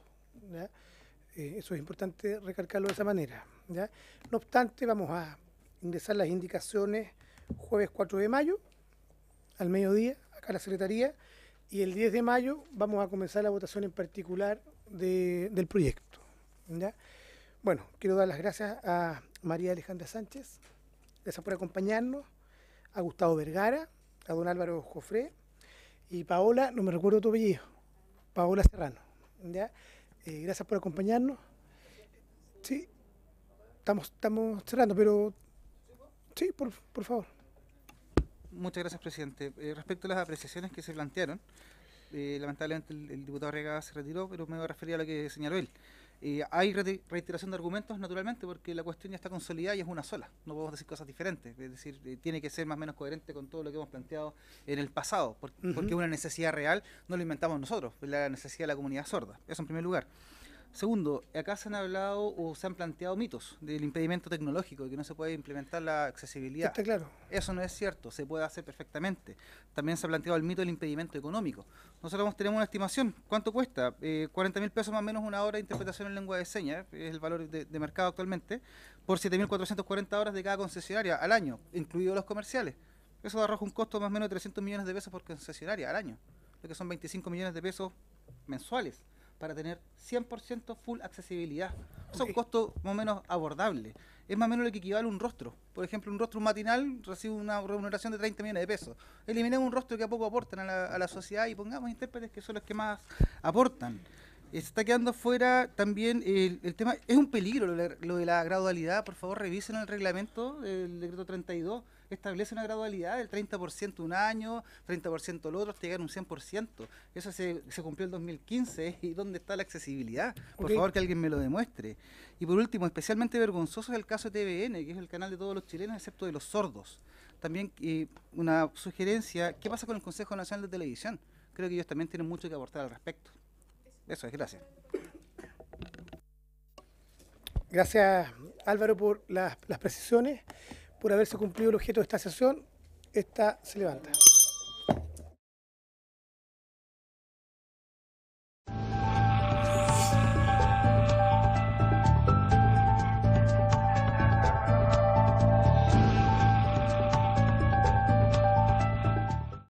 Eh, eso es importante recalcarlo de esa manera. No obstante, vamos a ingresar las indicaciones jueves 4 de mayo, al mediodía, acá a la Secretaría, y el 10 de mayo vamos a comenzar la votación en particular del proyecto. ¿ya? Bueno, quiero dar las gracias a María Alejandra Sánchez, gracias por acompañarnos, a Gustavo Vergara, a don Álvaro Jofré y Paola, no me recuerdo tu apellido, Paola Serrano. Eh, gracias por acompañarnos. Sí, estamos, estamos cerrando, pero sí, por, favor. Muchas gracias, presidente. Eh, respecto a las apreciaciones que se plantearon, eh, lamentablemente el, diputado Rega se retiró, pero me voy a referir a lo que señaló él. Eh, hay reiteración de argumentos, naturalmente, porque la cuestión ya está consolidada y es una sola. No podemos decir cosas diferentes. Es decir, eh, tiene que ser más o menos coherente con todo lo que hemos planteado en el pasado, porque, una necesidad real no lo inventamos nosotros, es la necesidad de la comunidad sorda. Eso en primer lugar. Segundo, acá se han hablado o se han planteado mitos del impedimento tecnológico, de que no se puede implementar la accesibilidad. Está claro. Eso no es cierto, se puede hacer perfectamente. También se ha planteado el mito del impedimento económico. Nosotros tenemos una estimación, ¿cuánto cuesta? Eh, 40 mil pesos más o menos una hora de interpretación en lengua de señas, es el valor de, de mercado actualmente, por 7.440 horas de cada concesionaria al año, incluidos los comerciales. Eso arroja un costo más o menos de 300 millones de pesos por concesionaria al año, lo que son 25 millones de pesos mensuales para tener 100% full accesibilidad. Es un costo más o menos abordable. Es más o menos lo que equivale a un rostro. Por ejemplo, un rostro matinal recibe una remuneración de 30 millones de pesos. Eliminemos un rostro que a poco aportan a la, sociedad y pongamos intérpretes que son los que más aportan. Está quedando fuera también el, tema, es un peligro lo, lo, de la gradualidad, por favor revisen el reglamento del decreto 32, establece una gradualidad del 30% un año, 30% el otro, hasta llegar a un 100%. Eso se, se cumplió el 2015. [laughs] ¿Y dónde está la accesibilidad? Por favor, que alguien me lo demuestre. Y por último, especialmente vergonzoso es el caso de TVN, que es el canal de todos los chilenos, excepto de los sordos. También una sugerencia, ¿qué pasa con el Consejo Nacional de Televisión? Creo que ellos también tienen mucho que aportar al respecto. Eso es, gracias. Gracias Álvaro por las, las precisiones por haberse cumplido el objeto de esta sesión. Esta se levanta.